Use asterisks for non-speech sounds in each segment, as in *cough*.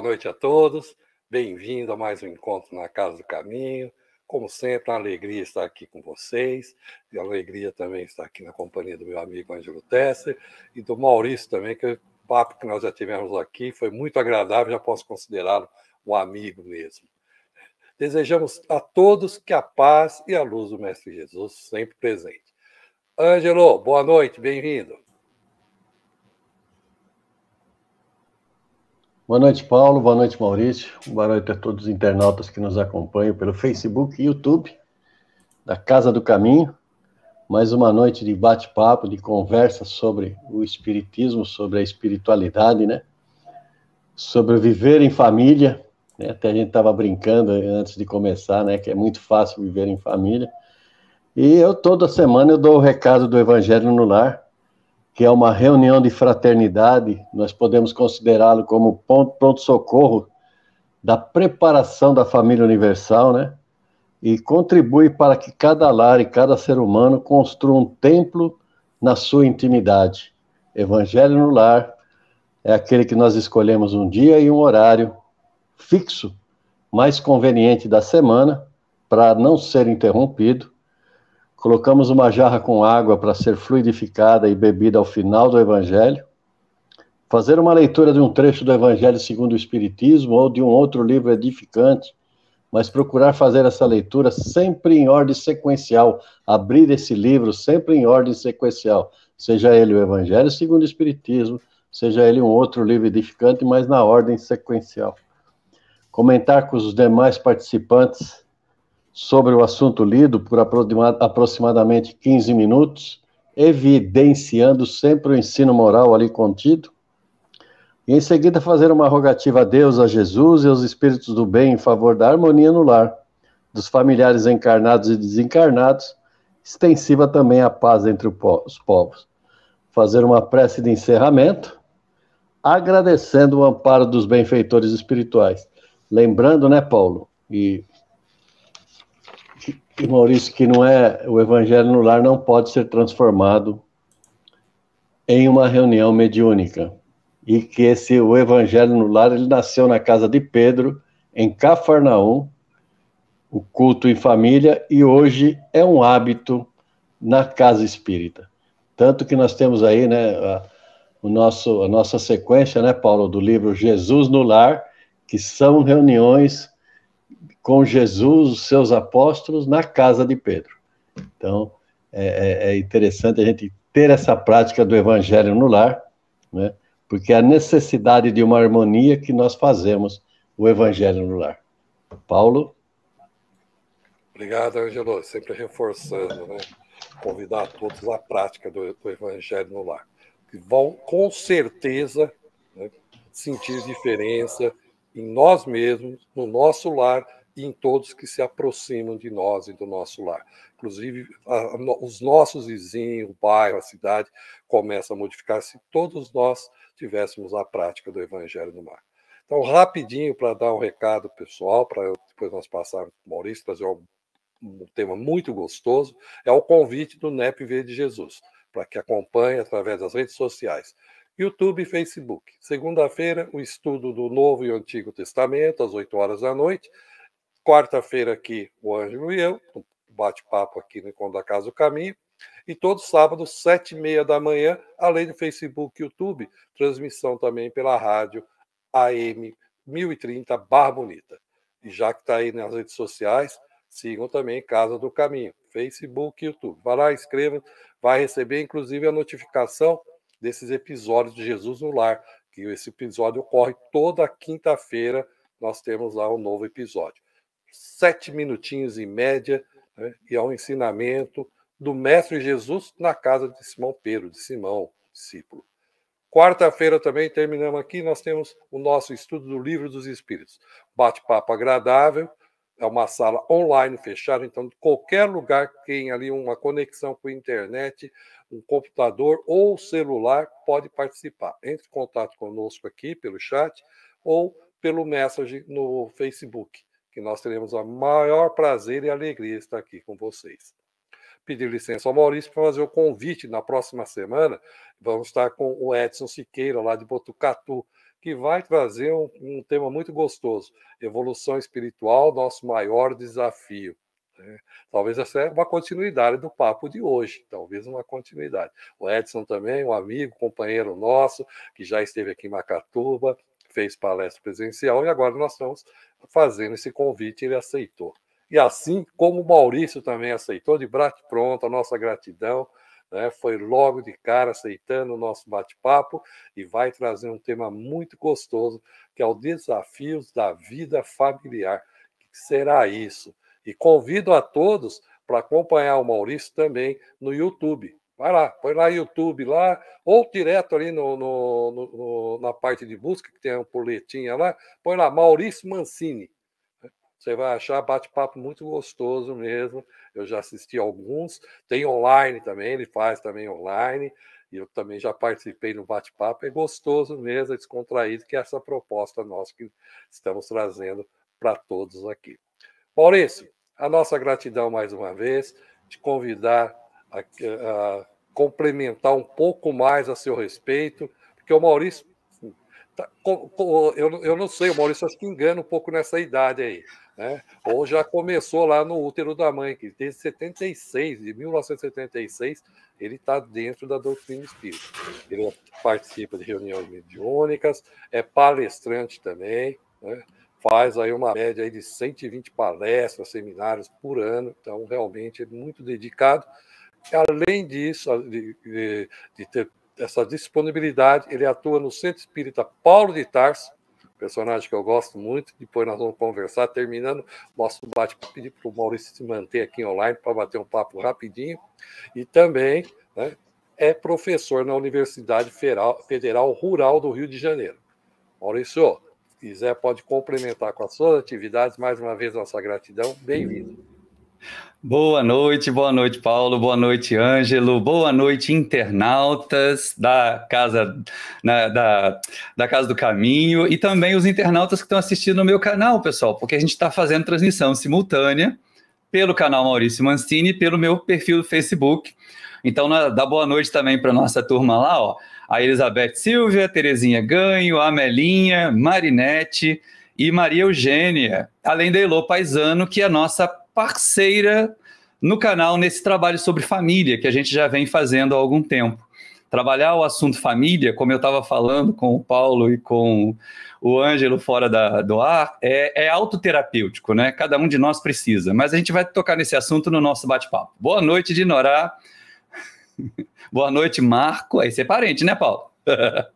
boa noite a todos. Bem-vindo a mais um encontro na Casa do Caminho. Como sempre, uma alegria estar aqui com vocês. E alegria também estar aqui na companhia do meu amigo Ângelo Tesser e do Maurício também, que o papo que nós já tivemos aqui foi muito agradável, já posso considerá-lo um amigo mesmo. Desejamos a todos que a paz e a luz do Mestre Jesus sempre presente. Ângelo, boa noite, bem-vindo. Boa noite, Paulo. Boa noite, Maurício. Boa noite a todos os internautas que nos acompanham pelo Facebook e YouTube da Casa do Caminho. Mais uma noite de bate-papo, de conversa sobre o espiritismo, sobre a espiritualidade, né? Sobre viver em família. Né? Até a gente estava brincando antes de começar, né? Que é muito fácil viver em família. E eu toda semana eu dou o recado do Evangelho no Lar, que é uma reunião de fraternidade, nós podemos considerá-lo como pronto-socorro da preparação da família universal, né? E contribui para que cada lar e cada ser humano construa um templo na sua intimidade. Evangelho no lar é aquele que nós escolhemos um dia e um horário fixo, mais conveniente da semana, para não ser interrompido colocamos uma jarra com água para ser fluidificada e bebida ao final do Evangelho, fazer uma leitura de um trecho do Evangelho segundo o Espiritismo ou de um outro livro edificante, mas procurar fazer essa leitura sempre em ordem sequencial, abrir esse livro sempre em ordem sequencial, seja ele o Evangelho segundo o Espiritismo, seja ele um outro livro edificante, mas na ordem sequencial. Comentar com os demais participantes sobre o assunto lido por aproximadamente 15 minutos, evidenciando sempre o ensino moral ali contido, e em seguida fazer uma rogativa a Deus, a Jesus e aos espíritos do bem em favor da harmonia no lar, dos familiares encarnados e desencarnados, extensiva também a paz entre os povos. Fazer uma prece de encerramento, agradecendo o amparo dos benfeitores espirituais. Lembrando, né, Paulo, e Maurício, que não é o evangelho no lar não pode ser transformado em uma reunião mediúnica. E que esse o evangelho no lar, ele nasceu na casa de Pedro, em Cafarnaum, o culto em família e hoje é um hábito na casa espírita. Tanto que nós temos aí, né, a, o nosso, a nossa sequência, né, Paulo, do livro Jesus no Lar, que são reuniões com Jesus, os seus apóstolos, na casa de Pedro. Então, é, é, é interessante a gente ter essa prática do evangelho no lar, né? porque é a necessidade de uma harmonia que nós fazemos o evangelho no lar. Paulo? Obrigado, Angelo. Sempre reforçando, né? Convidar todos à prática do, do evangelho no lar. Que vão, com certeza, né, sentir diferença em nós mesmos, no nosso lar e em todos que se aproximam de nós e do nosso lar. Inclusive, a, os nossos vizinhos, o bairro, a cidade, começa a modificar se todos nós tivéssemos a prática do Evangelho no mar. Então, rapidinho, para dar um recado pessoal, para depois nós passarmos para o Maurício, trazer um, um tema muito gostoso, é o convite do NEP de Jesus, para que acompanhe através das redes sociais. YouTube e Facebook. Segunda-feira, o estudo do Novo e Antigo Testamento, às 8 horas da noite. Quarta-feira aqui, o Ângelo e eu, um bate-papo aqui no da Casa do Caminho. E todo sábado, sete e meia da manhã, além do Facebook e YouTube, transmissão também pela rádio AM 1030 Barra Bonita. E já que está aí nas redes sociais, sigam também Casa do Caminho, Facebook e YouTube. Vai lá, inscreva, vai receber inclusive a notificação desses episódios de Jesus no Lar, que esse episódio ocorre toda quinta-feira, nós temos lá um novo episódio sete minutinhos em média, né, e ao ensinamento do Mestre Jesus na casa de Simão Pedro, de Simão, discípulo. Quarta-feira também terminamos aqui, nós temos o nosso estudo do Livro dos Espíritos. Bate-papo agradável, é uma sala online fechada, então de qualquer lugar que tenha ali uma conexão com a internet, um computador ou celular pode participar. Entre em contato conosco aqui pelo chat ou pelo message no Facebook que nós teremos o maior prazer e alegria estar aqui com vocês. Pedir licença ao Maurício para fazer o convite na próxima semana. Vamos estar com o Edson Siqueira, lá de Botucatu, que vai trazer um, um tema muito gostoso: evolução espiritual, nosso maior desafio. Né? Talvez essa é uma continuidade do papo de hoje, talvez uma continuidade. O Edson também, um amigo, companheiro nosso, que já esteve aqui em Macatuba, fez palestra presencial e agora nós estamos fazendo esse convite, ele aceitou. E assim como o Maurício também aceitou, de braço pronto, a nossa gratidão, né? foi logo de cara aceitando o nosso bate-papo e vai trazer um tema muito gostoso, que é o Desafios da Vida Familiar. O que será isso? E convido a todos para acompanhar o Maurício também no YouTube. Vai lá, põe lá no YouTube lá, ou direto ali no, no, no, na parte de busca, que tem uma poletinha lá, põe lá, Maurício Mancini. Você vai achar bate-papo muito gostoso mesmo. Eu já assisti alguns, tem online também, ele faz também online, e eu também já participei no bate-papo. É gostoso mesmo, é descontraído, que é essa proposta nossa que estamos trazendo para todos aqui. Maurício, a nossa gratidão mais uma vez, te convidar a, a complementar um pouco mais a seu respeito, porque o Maurício. Tá, eu, eu não sei, o Maurício acho que engana um pouco nessa idade aí. Né? Ou já começou lá no útero da mãe, que desde 76, de 1976, ele está dentro da doutrina espírita. Ele participa de reuniões mediúnicas, é palestrante também, né? faz aí uma média aí de 120 palestras, seminários por ano, então realmente é muito dedicado Além disso, de, de, de ter essa disponibilidade, ele atua no Centro Espírita Paulo de Tarso, personagem que eu gosto muito. Depois nós vamos conversar, terminando nosso bate-papo, pedir para o Maurício se manter aqui online para bater um papo rapidinho. E também né, é professor na Universidade Federal Rural do Rio de Janeiro. Maurício, quiser, pode complementar com as suas atividades. Mais uma vez, nossa gratidão. Bem-vindo. Boa noite, boa noite, Paulo, boa noite, Ângelo, boa noite, internautas da Casa, na, da, da Casa do Caminho e também os internautas que estão assistindo no meu canal, pessoal, porque a gente está fazendo transmissão simultânea pelo canal Maurício Mancini e pelo meu perfil do Facebook. Então, na, dá boa noite também para nossa turma lá, ó, a Elizabeth Silvia, Terezinha Ganho, Amelinha, Marinete e Maria Eugênia, além da Elô Paisano, que é a nossa parceira no canal nesse trabalho sobre família que a gente já vem fazendo há algum tempo. Trabalhar o assunto família, como eu estava falando com o Paulo e com o Ângelo fora da, do ar, é, é autoterapêutico, né? Cada um de nós precisa. Mas a gente vai tocar nesse assunto no nosso bate-papo. Boa noite, Dinorá. *laughs* Boa noite, Marco. Aí você é parente, né, Paulo? *laughs*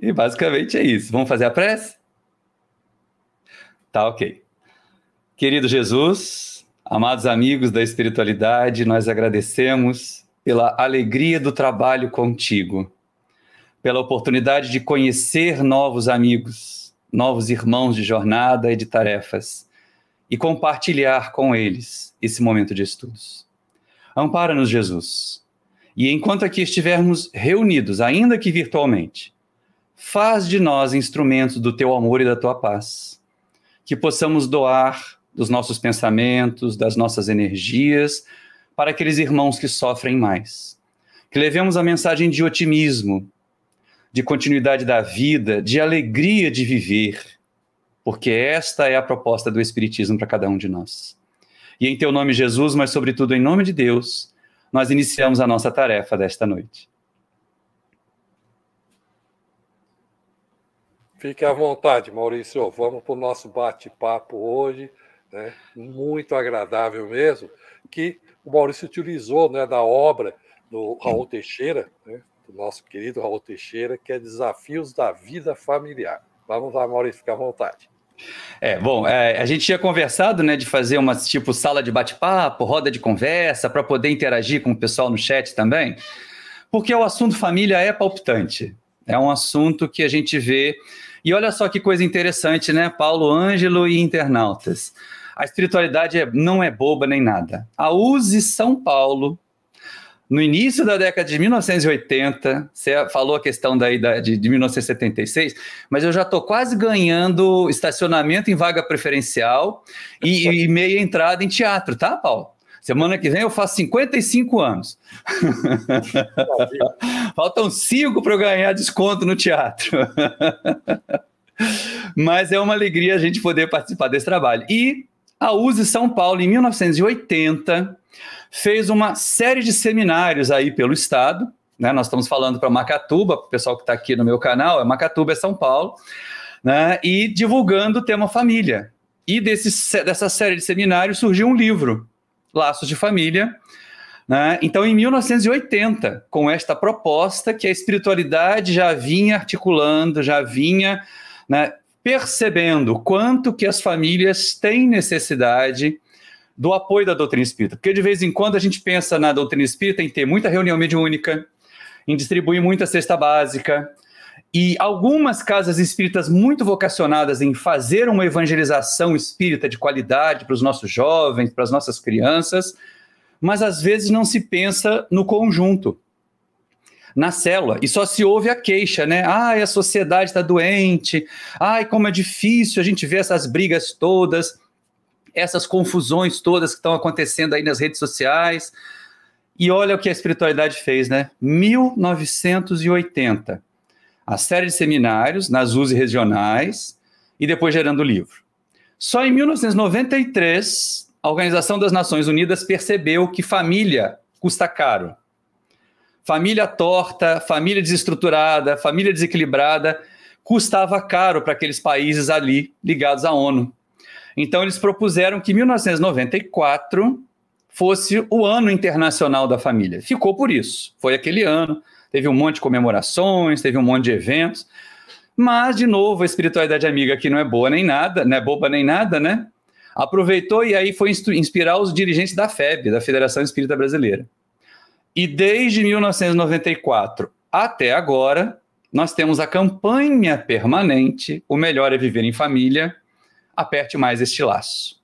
e basicamente é isso. Vamos fazer a prece? Tá ok. Querido Jesus, amados amigos da espiritualidade, nós agradecemos pela alegria do trabalho contigo, pela oportunidade de conhecer novos amigos, novos irmãos de jornada e de tarefas, e compartilhar com eles esse momento de estudos. Ampara-nos, Jesus. E enquanto aqui estivermos reunidos, ainda que virtualmente, faz de nós instrumentos do teu amor e da tua paz que possamos doar dos nossos pensamentos, das nossas energias, para aqueles irmãos que sofrem mais. Que levemos a mensagem de otimismo, de continuidade da vida, de alegria de viver, porque esta é a proposta do Espiritismo para cada um de nós. E em teu nome, Jesus, mas sobretudo em nome de Deus, nós iniciamos a nossa tarefa desta noite. Fique à vontade, Maurício. Vamos para o nosso bate-papo hoje, né? muito agradável mesmo, que o Maurício utilizou né, da obra do Raul Teixeira, né, do nosso querido Raul Teixeira, que é Desafios da Vida Familiar. Vamos lá, Maurício, fique à vontade. É, bom, é, a gente tinha conversado, né, de fazer uma tipo sala de bate-papo, roda de conversa, para poder interagir com o pessoal no chat também, porque o assunto família é palpitante. É um assunto que a gente vê e olha só que coisa interessante, né? Paulo Ângelo e internautas. A espiritualidade é, não é boba nem nada. A USE São Paulo, no início da década de 1980, você falou a questão daí da, de, de 1976, mas eu já estou quase ganhando estacionamento em vaga preferencial e, e meia entrada em teatro, tá, Paulo? Semana que vem eu faço 55 anos. *laughs* Faltam cinco para eu ganhar desconto no teatro. *laughs* Mas é uma alegria a gente poder participar desse trabalho. E a USE São Paulo, em 1980, fez uma série de seminários aí pelo Estado. Né? Nós estamos falando para Macatuba, o pessoal que está aqui no meu canal, é Macatuba, é São Paulo. Né? E divulgando o tema família. E desse, dessa série de seminários surgiu um livro laços de família. Né? Então, em 1980, com esta proposta que a espiritualidade já vinha articulando, já vinha né, percebendo quanto que as famílias têm necessidade do apoio da doutrina espírita. Porque de vez em quando a gente pensa na doutrina espírita em ter muita reunião mediúnica, em distribuir muita cesta básica, e algumas casas espíritas muito vocacionadas em fazer uma evangelização espírita de qualidade para os nossos jovens, para as nossas crianças, mas às vezes não se pensa no conjunto, na célula, e só se ouve a queixa, né? Ai, a sociedade está doente, ai, como é difícil a gente vê essas brigas todas, essas confusões todas que estão acontecendo aí nas redes sociais. E olha o que a espiritualidade fez, né? 1980 a série de seminários nas USE regionais e depois gerando o livro. Só em 1993, a Organização das Nações Unidas percebeu que família custa caro. Família torta, família desestruturada, família desequilibrada custava caro para aqueles países ali ligados à ONU. Então eles propuseram que 1994 fosse o ano internacional da família. Ficou por isso. Foi aquele ano teve um monte de comemorações, teve um monte de eventos. Mas, de novo, a espiritualidade amiga que não é boa nem nada, não é boba nem nada, né? Aproveitou e aí foi inspirar os dirigentes da FEB, da Federação Espírita Brasileira. E desde 1994 até agora, nós temos a campanha permanente O Melhor é Viver em Família. Aperte mais este laço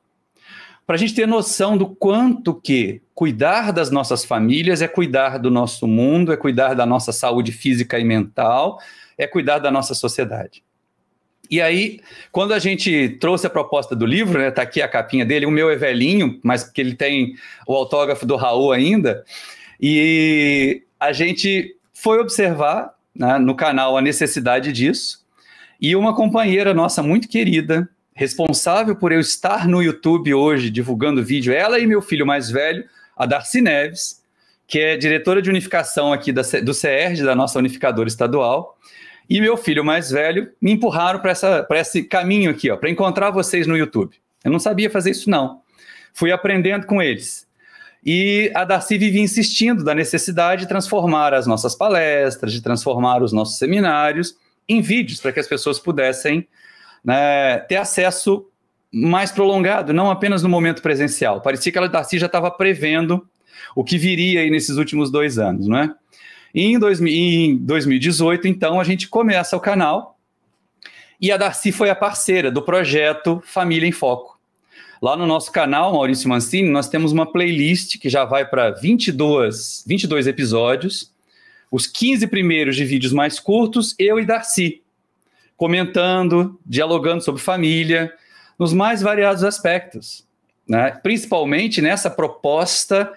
para a gente ter noção do quanto que cuidar das nossas famílias é cuidar do nosso mundo, é cuidar da nossa saúde física e mental, é cuidar da nossa sociedade. E aí, quando a gente trouxe a proposta do livro, né, tá aqui a capinha dele, o meu é velhinho, mas porque ele tem o autógrafo do Raul ainda, e a gente foi observar né, no canal a necessidade disso, e uma companheira nossa muito querida, responsável por eu estar no YouTube hoje divulgando vídeo, ela e meu filho mais velho, a Darcy Neves, que é diretora de unificação aqui da, do CERJ, da nossa unificadora estadual, e meu filho mais velho me empurraram para esse caminho aqui, para encontrar vocês no YouTube. Eu não sabia fazer isso, não. Fui aprendendo com eles. E a Darcy vivia insistindo da necessidade de transformar as nossas palestras, de transformar os nossos seminários em vídeos para que as pessoas pudessem né, ter acesso mais prolongado, não apenas no momento presencial. Parecia que ela, Darcy, já estava prevendo o que viria aí nesses últimos dois anos, não é? E em, dois, em 2018, então, a gente começa o canal e a Darcy foi a parceira do projeto Família em Foco. Lá no nosso canal, Maurício Mancini, nós temos uma playlist que já vai para 22, 22 episódios, os 15 primeiros de vídeos mais curtos, eu e Darcy comentando, dialogando sobre família, nos mais variados aspectos, né? principalmente nessa proposta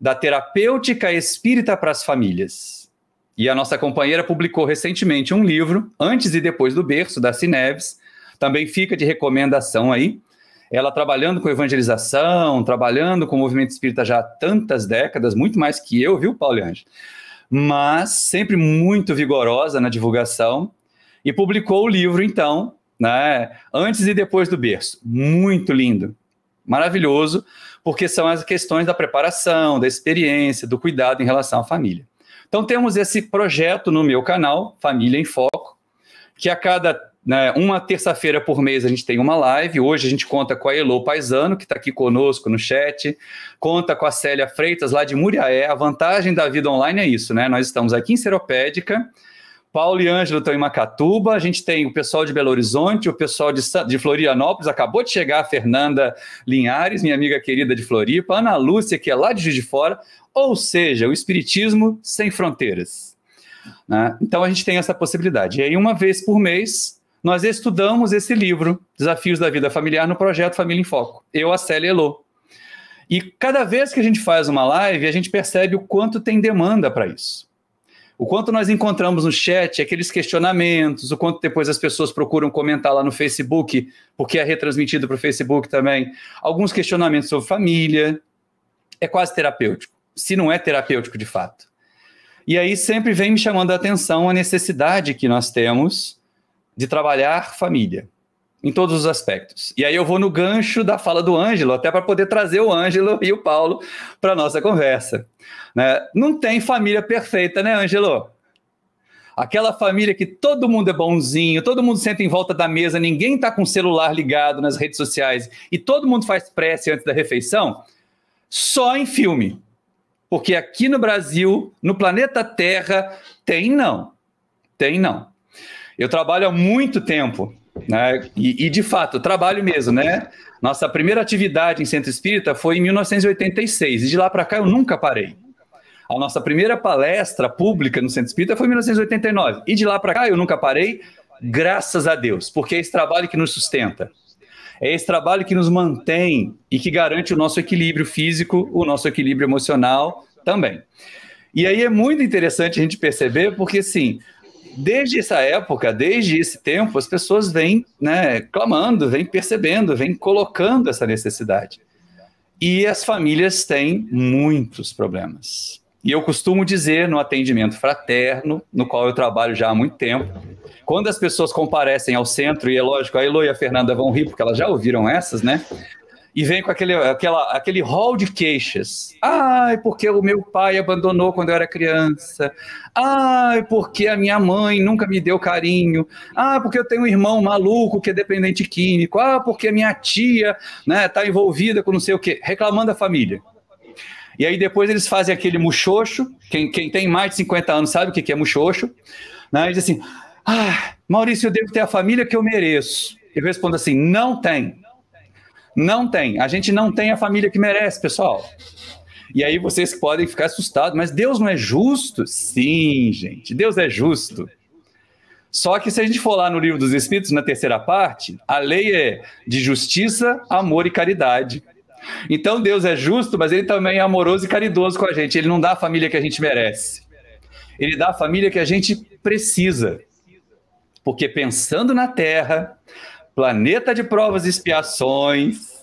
da terapêutica espírita para as famílias. E a nossa companheira publicou recentemente um livro, Antes e Depois do Berço, da Cineves, também fica de recomendação aí. Ela trabalhando com evangelização, trabalhando com o movimento espírita já há tantas décadas, muito mais que eu, viu, Paulo Anjo? Mas sempre muito vigorosa na divulgação e publicou o livro, então, né? Antes e depois do berço. Muito lindo, maravilhoso, porque são as questões da preparação, da experiência, do cuidado em relação à família. Então temos esse projeto no meu canal, Família em Foco, que a cada né, uma terça-feira por mês a gente tem uma live. Hoje a gente conta com a Elo Paisano, que está aqui conosco no chat, conta com a Célia Freitas, lá de Muriaé. A vantagem da vida online é isso, né? Nós estamos aqui em Seropédica Paulo e Ângelo estão em Macatuba, a gente tem o pessoal de Belo Horizonte, o pessoal de, de Florianópolis, acabou de chegar a Fernanda Linhares, minha amiga querida de Floripa, Ana Lúcia, que é lá de Juiz de Fora, ou seja, o Espiritismo sem fronteiras. Né? Então a gente tem essa possibilidade. E aí, uma vez por mês, nós estudamos esse livro, Desafios da Vida Familiar, no projeto Família em Foco. Eu, a Célia Elô. E cada vez que a gente faz uma live, a gente percebe o quanto tem demanda para isso. O quanto nós encontramos no chat aqueles questionamentos, o quanto depois as pessoas procuram comentar lá no Facebook, porque é retransmitido para o Facebook também. Alguns questionamentos sobre família. É quase terapêutico, se não é terapêutico de fato. E aí sempre vem me chamando a atenção a necessidade que nós temos de trabalhar família, em todos os aspectos. E aí eu vou no gancho da fala do Ângelo, até para poder trazer o Ângelo e o Paulo para a nossa conversa. Né? Não tem família perfeita, né, Angelo? Aquela família que todo mundo é bonzinho, todo mundo senta em volta da mesa, ninguém está com o celular ligado nas redes sociais e todo mundo faz prece antes da refeição, só em filme. Porque aqui no Brasil, no planeta Terra, tem não. Tem não. Eu trabalho há muito tempo, né? E, e de fato, trabalho mesmo, né? Nossa primeira atividade em centro espírita foi em 1986, e de lá para cá eu nunca parei. A nossa primeira palestra pública no Centro Espírita foi em 1989. E de lá para cá eu nunca parei, graças a Deus, porque é esse trabalho que nos sustenta. É esse trabalho que nos mantém e que garante o nosso equilíbrio físico, o nosso equilíbrio emocional também. E aí é muito interessante a gente perceber, porque assim, desde essa época, desde esse tempo, as pessoas vêm né, clamando, vêm percebendo, vêm colocando essa necessidade. E as famílias têm muitos problemas. E eu costumo dizer no atendimento fraterno, no qual eu trabalho já há muito tempo, quando as pessoas comparecem ao centro, e é lógico, a Elo e a Fernanda vão rir, porque elas já ouviram essas, né? E vem com aquele, aquela, aquele hall de queixas. Ai, porque o meu pai abandonou quando eu era criança. Ai, porque a minha mãe nunca me deu carinho. Ah, porque eu tenho um irmão maluco que é dependente químico. Ah, porque a minha tia está né, tá envolvida com não sei o quê. Reclamando da família. E aí depois eles fazem aquele muxoxo. Quem, quem tem mais de 50 anos sabe o que é muxoxo. Né? E diz assim: Ah, Maurício, eu devo ter a família que eu mereço. Eu respondo assim: não tem. Não tem. A gente não tem a família que merece, pessoal. E aí vocês podem ficar assustados, mas Deus não é justo? Sim, gente, Deus é justo. Só que se a gente for lá no livro dos Espíritos, na terceira parte, a lei é de justiça, amor e caridade. Então Deus é justo, mas ele também é amoroso e caridoso com a gente. Ele não dá a família que a gente merece. Ele dá a família que a gente precisa. Porque pensando na Terra, planeta de provas e expiações,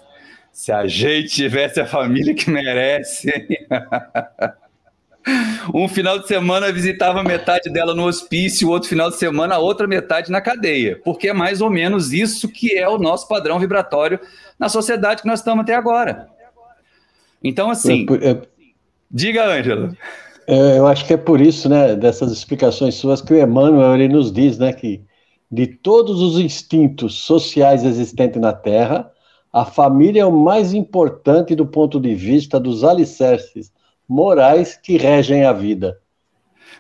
se a gente tivesse a família que merece, *laughs* Um final de semana visitava metade dela no hospício, outro final de semana a outra metade na cadeia, porque é mais ou menos isso que é o nosso padrão vibratório na sociedade que nós estamos até agora. Então, é assim, é, é, diga, Ângelo. É, eu acho que é por isso, né, dessas explicações suas que o Emmanuel ele nos diz, né, que de todos os instintos sociais existentes na Terra, a família é o mais importante do ponto de vista dos alicerces morais que regem a vida.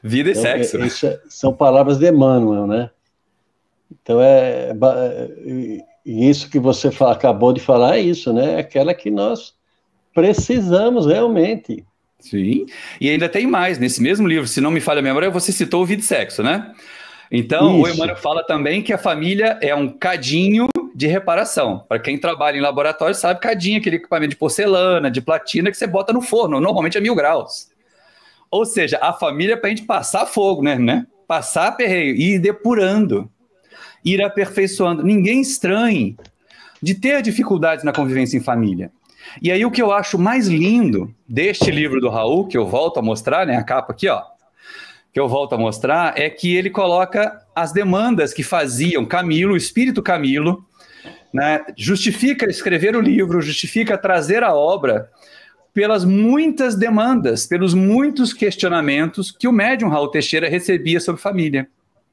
Vida e então, é, sexo. É, são palavras de Emmanuel, né? Então é, é E isso que você acabou de falar é isso, né? É aquela que nós precisamos realmente. Sim. E ainda tem mais nesse mesmo livro, se não me falha a memória, você citou o vida e sexo, né? Então, isso. o Emmanuel fala também que a família é um cadinho de reparação. Para quem trabalha em laboratório, sabe cadinha aquele equipamento de porcelana, de platina que você bota no forno, normalmente a é mil graus. Ou seja, a família é para a gente passar fogo, né? né? Passar perreio, ir depurando, ir aperfeiçoando. Ninguém estranhe de ter dificuldades na convivência em família. E aí o que eu acho mais lindo deste livro do Raul, que eu volto a mostrar, né, a capa aqui, ó, que eu volto a mostrar, é que ele coloca as demandas que faziam Camilo, o espírito Camilo, né? Justifica escrever o livro, justifica trazer a obra pelas muitas demandas, pelos muitos questionamentos que o médium Raul Teixeira recebia sobre família,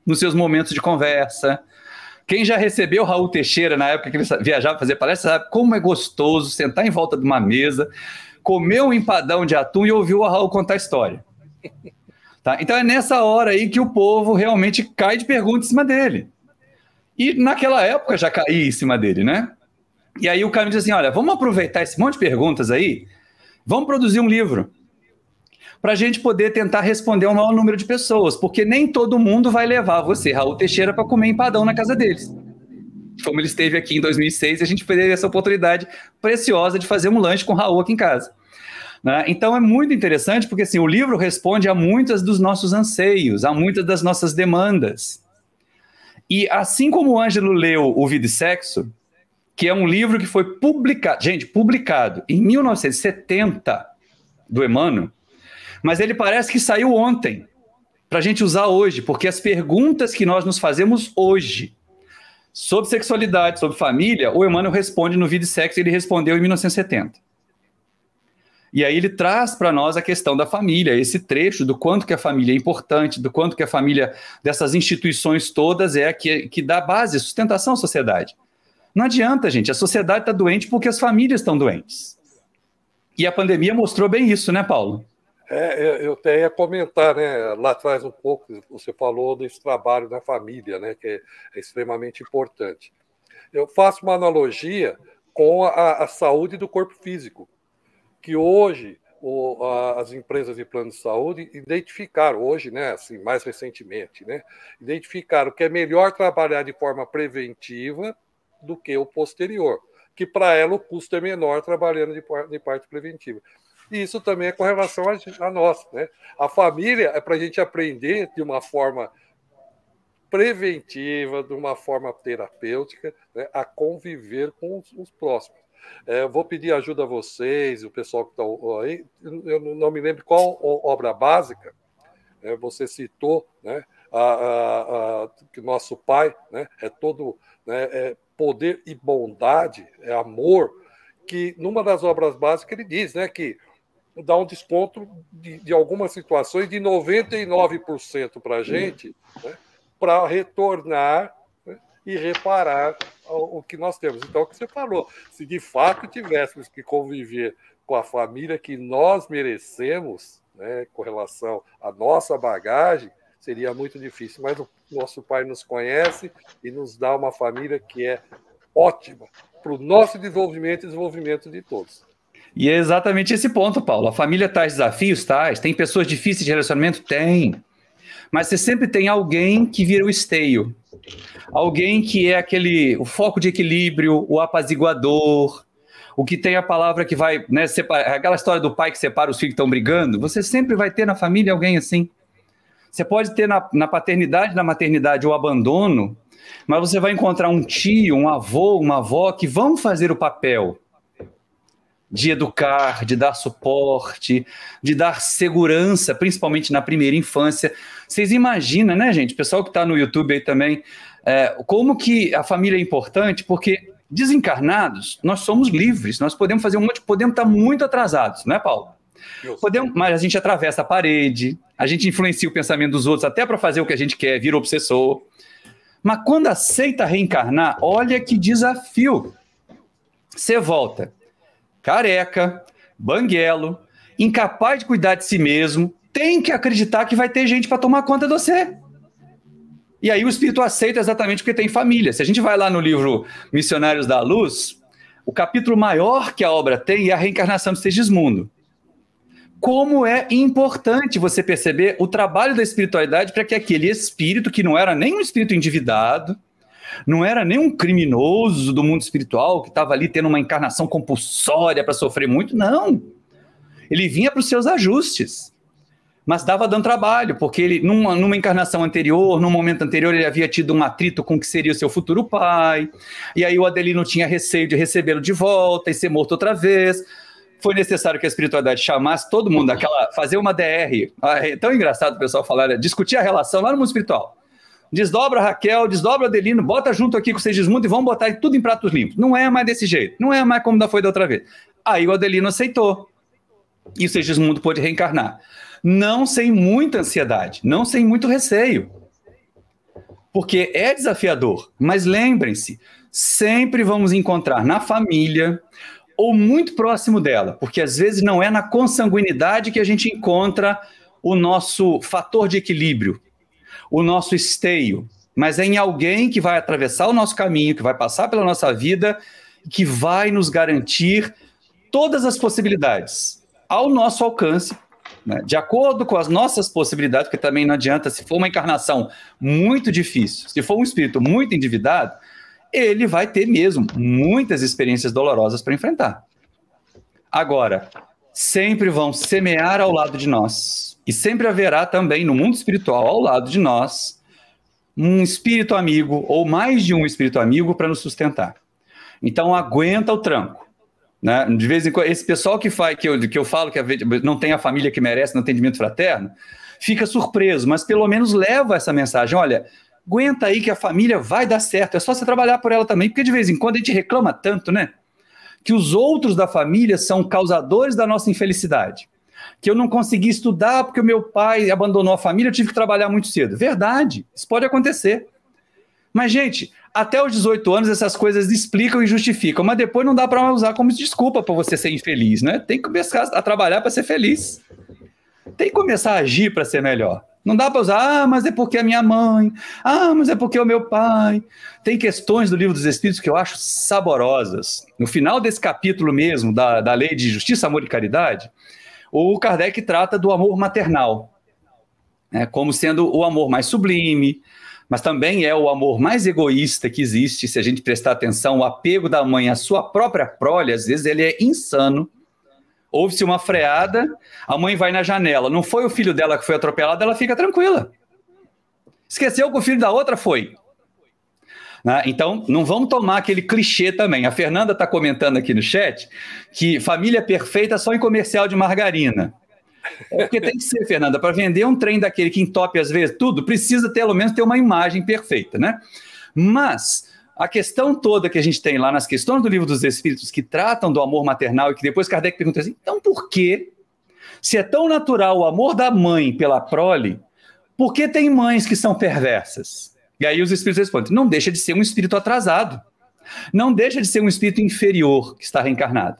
nos seus momentos de conversa. Quem já recebeu Raul Teixeira na época que ele viajava fazer palestra, sabe como é gostoso sentar em volta de uma mesa, comer um empadão de atum e ouvir o Raul contar a história. Tá? Então é nessa hora aí que o povo realmente cai de pergunta em cima dele. E naquela época já caí em cima dele, né? E aí o me disse assim: olha, vamos aproveitar esse monte de perguntas aí, vamos produzir um livro para a gente poder tentar responder um maior número de pessoas, porque nem todo mundo vai levar você, Raul Teixeira, para comer empadão na casa deles. Como ele esteve aqui em 2006, a gente perdeu essa oportunidade preciosa de fazer um lanche com o Raul aqui em casa. Né? Então é muito interessante, porque assim, o livro responde a muitas dos nossos anseios, a muitas das nossas demandas. E assim como o Ângelo leu O Vida e Sexo, que é um livro que foi publicado, gente, publicado em 1970 do Emmanuel, mas ele parece que saiu ontem para a gente usar hoje, porque as perguntas que nós nos fazemos hoje sobre sexualidade, sobre família, o Emmanuel responde no Vida e Sexo, ele respondeu em 1970. E aí ele traz para nós a questão da família, esse trecho do quanto que a família é importante, do quanto que a família dessas instituições todas é a que, que dá base, sustentação à sociedade. Não adianta, gente, a sociedade está doente porque as famílias estão doentes. E a pandemia mostrou bem isso, né, Paulo? É, eu até ia comentar, né, lá atrás um pouco, você falou desse trabalho da família, né, que é extremamente importante. Eu faço uma analogia com a, a saúde do corpo físico que hoje o, a, as empresas de plano de saúde identificaram, hoje, né, assim, mais recentemente, né, identificaram que é melhor trabalhar de forma preventiva do que o posterior, que para ela o custo é menor trabalhando de, de parte preventiva. E isso também é com relação a, a nós. Né? A família é para a gente aprender de uma forma preventiva, de uma forma terapêutica, né, a conviver com os, os próximos. É, vou pedir ajuda a vocês, o pessoal que está aí. Eu não me lembro qual obra básica é, você citou, né? A, a, a, que nosso Pai né, é todo né, é poder e bondade, é amor, que numa das obras básicas ele diz né, que dá um desconto de, de algumas situações de 99% para a gente, né, para retornar e reparar o que nós temos. Então, é o que você falou, se de fato tivéssemos que conviver com a família que nós merecemos, né, com relação à nossa bagagem, seria muito difícil. Mas o nosso Pai nos conhece e nos dá uma família que é ótima para o nosso desenvolvimento e desenvolvimento de todos. E é exatamente esse ponto, Paulo. A família traz desafios, tais. Tem pessoas difíceis de relacionamento? Tem. Mas você sempre tem alguém que vira o esteio. Alguém que é aquele, o foco de equilíbrio, o apaziguador, o que tem a palavra que vai, né, separar, aquela história do pai que separa os filhos que estão brigando, você sempre vai ter na família alguém assim. Você pode ter na, na paternidade, na maternidade, o abandono, mas você vai encontrar um tio, um avô, uma avó que vão fazer o papel de educar, de dar suporte, de dar segurança, principalmente na primeira infância. Vocês imaginam, né, gente? O pessoal que está no YouTube aí também, é, como que a família é importante, porque desencarnados, nós somos livres, nós podemos fazer um monte, podemos estar tá muito atrasados, não é, Paulo? Podemos, mas a gente atravessa a parede, a gente influencia o pensamento dos outros até para fazer o que a gente quer, vira obsessor. Mas quando aceita reencarnar, olha que desafio. Você volta careca, banguelo, incapaz de cuidar de si mesmo, tem que acreditar que vai ter gente para tomar conta de você. E aí o espírito aceita exatamente porque tem família. Se a gente vai lá no livro Missionários da Luz, o capítulo maior que a obra tem é a reencarnação de Segismundo. Como é importante você perceber o trabalho da espiritualidade para que aquele espírito, que não era nem um espírito endividado, não era nenhum criminoso do mundo espiritual que estava ali tendo uma encarnação compulsória para sofrer muito, não. Ele vinha para os seus ajustes, mas estava dando trabalho, porque ele, numa, numa encarnação anterior, num momento anterior, ele havia tido um atrito com o que seria o seu futuro pai, e aí o Adelino tinha receio de recebê-lo de volta e ser morto outra vez foi necessário que a espiritualidade chamasse todo mundo, aquela, fazer uma DR. Ah, é tão engraçado o pessoal falar, né? discutir a relação lá no mundo espiritual desdobra Raquel, desdobra Adelino, bota junto aqui com o Segismundo e vamos botar tudo em pratos limpos. Não é mais desse jeito, não é mais como foi da outra vez. Aí o Adelino aceitou e o Segismundo pôde reencarnar. Não sem muita ansiedade, não sem muito receio, porque é desafiador. Mas lembrem-se, sempre vamos encontrar na família ou muito próximo dela, porque às vezes não é na consanguinidade que a gente encontra o nosso fator de equilíbrio, o nosso esteio, mas é em alguém que vai atravessar o nosso caminho, que vai passar pela nossa vida, que vai nos garantir todas as possibilidades ao nosso alcance, né? de acordo com as nossas possibilidades, porque também não adianta, se for uma encarnação muito difícil, se for um espírito muito endividado, ele vai ter mesmo muitas experiências dolorosas para enfrentar. Agora, sempre vão semear ao lado de nós. E sempre haverá também no mundo espiritual, ao lado de nós, um espírito amigo ou mais de um espírito amigo para nos sustentar. Então aguenta o tranco. Né? De vez em quando, esse pessoal que faz que eu, que eu falo que não tem a família que merece no atendimento fraterno, fica surpreso, mas pelo menos leva essa mensagem: olha, aguenta aí que a família vai dar certo, é só você trabalhar por ela também, porque de vez em quando a gente reclama tanto, né? que os outros da família são causadores da nossa infelicidade. Que eu não consegui estudar porque o meu pai abandonou a família, eu tive que trabalhar muito cedo. Verdade, isso pode acontecer. Mas, gente, até os 18 anos essas coisas explicam e justificam, mas depois não dá para usar como desculpa para você ser infeliz, né? Tem que começar a trabalhar para ser feliz tem que começar a agir para ser melhor. Não dá para usar, ah, mas é porque a é minha mãe, ah, mas é porque é o meu pai. Tem questões do livro dos Espíritos que eu acho saborosas. No final desse capítulo mesmo, da, da lei de justiça, amor e caridade, o Kardec trata do amor maternal, né, como sendo o amor mais sublime, mas também é o amor mais egoísta que existe. Se a gente prestar atenção, o apego da mãe à sua própria prole, às vezes ele é insano. Houve-se uma freada, a mãe vai na janela. Não foi o filho dela que foi atropelado, ela fica tranquila. Esqueceu que o filho da outra foi. Né? Então, não vamos tomar aquele clichê também. A Fernanda está comentando aqui no chat que família perfeita só em comercial de margarina. É porque tem que ser, Fernanda, para vender um trem daquele que entope às vezes tudo, precisa pelo menos ter uma imagem perfeita, né? Mas a questão toda que a gente tem lá nas questões do Livro dos Espíritos que tratam do amor maternal e que depois Kardec pergunta assim: então por que, se é tão natural o amor da mãe pela prole, por que tem mães que são perversas? E aí os espíritos respondem: não deixa de ser um espírito atrasado. Não deixa de ser um espírito inferior que está reencarnado.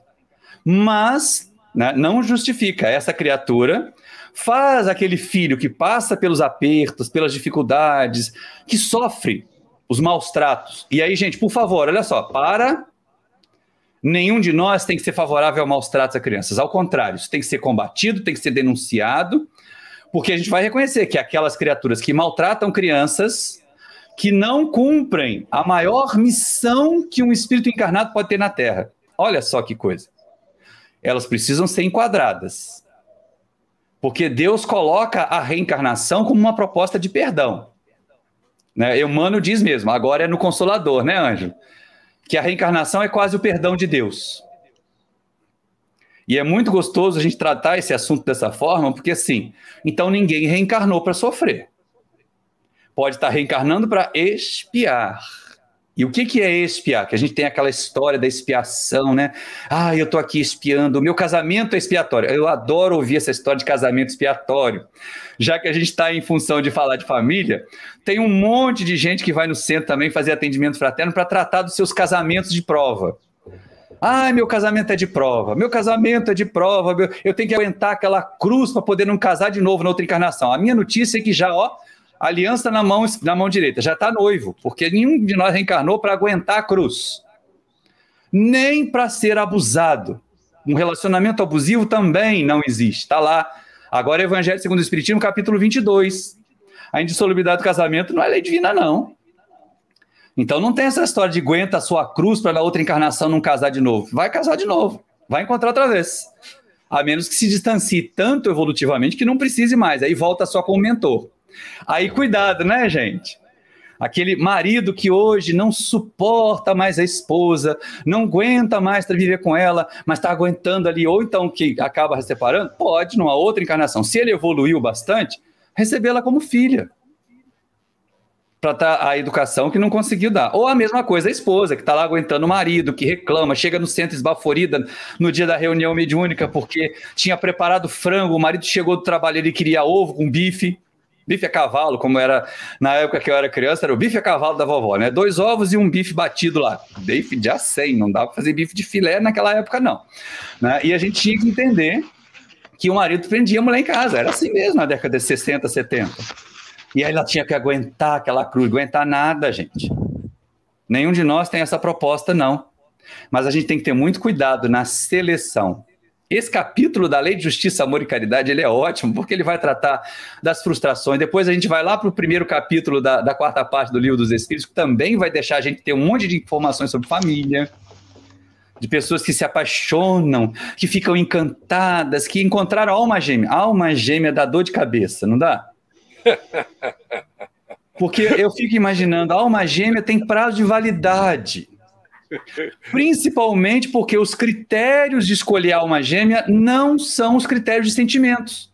Mas né, não justifica essa criatura faz aquele filho que passa pelos apertos, pelas dificuldades, que sofre os maus tratos. E aí, gente, por favor, olha só, para. Nenhum de nós tem que ser favorável ao maus tratos a crianças. Ao contrário, isso tem que ser combatido, tem que ser denunciado, porque a gente vai reconhecer que aquelas criaturas que maltratam crianças, que não cumprem a maior missão que um espírito encarnado pode ter na Terra. Olha só que coisa. Elas precisam ser enquadradas. Porque Deus coloca a reencarnação como uma proposta de perdão. Né? Emmanuel diz mesmo, agora é no Consolador, né, Anjo, Que a reencarnação é quase o perdão de Deus. E é muito gostoso a gente tratar esse assunto dessa forma, porque assim, então ninguém reencarnou para sofrer. Pode estar tá reencarnando para expiar. E o que, que é expiar? Que a gente tem aquela história da expiação, né? Ah, eu estou aqui espiando, o meu casamento é expiatório. Eu adoro ouvir essa história de casamento expiatório. Já que a gente está em função de falar de família, tem um monte de gente que vai no centro também fazer atendimento fraterno para tratar dos seus casamentos de prova. Ah, meu casamento é de prova, meu casamento é de prova, eu tenho que aguentar aquela cruz para poder não casar de novo na outra encarnação. A minha notícia é que já, ó, aliança na mão, na mão direita, já está noivo, porque nenhum de nós reencarnou para aguentar a cruz, nem para ser abusado. Um relacionamento abusivo também não existe, está lá. Agora, Evangelho segundo o Espiritismo, capítulo 22. A indissolubilidade do casamento não é lei divina, não. Então não tem essa história de aguenta a sua cruz para na outra encarnação não casar de novo. Vai casar de novo, vai encontrar outra vez. A menos que se distancie tanto evolutivamente que não precise mais, aí volta só com o mentor. Aí, cuidado, né, gente? Aquele marido que hoje não suporta mais a esposa, não aguenta mais viver com ela, mas está aguentando ali, ou então que acaba se separando, pode, numa outra encarnação, se ele evoluiu bastante, recebê-la como filha para tá a educação que não conseguiu dar. Ou a mesma coisa, a esposa, que está lá aguentando o marido, que reclama, chega no centro esbaforida no dia da reunião mediúnica porque tinha preparado frango, o marido chegou do trabalho, ele queria ovo com bife bife a cavalo, como era na época que eu era criança, era o bife a cavalo da vovó, né? Dois ovos e um bife batido lá. Bife de acém, não dava para fazer bife de filé naquela época, não. Né? E a gente tinha que entender que o marido prendia a mulher em casa. Era assim mesmo na década de 60, 70. E aí ela tinha que aguentar aquela cruz, aguentar nada, gente. Nenhum de nós tem essa proposta, não. Mas a gente tem que ter muito cuidado na seleção esse capítulo da Lei de Justiça, Amor e Caridade, ele é ótimo, porque ele vai tratar das frustrações. Depois a gente vai lá para o primeiro capítulo da, da, quarta parte do Livro dos Espíritos, que também vai deixar a gente ter um monte de informações sobre família, de pessoas que se apaixonam, que ficam encantadas, que encontraram alma gêmea. Alma gêmea dá dor de cabeça, não dá? *laughs* Porque eu fico imaginando, alma gêmea tem prazo de validade. Principalmente porque os critérios de escolher alma gêmea não são os critérios de sentimentos.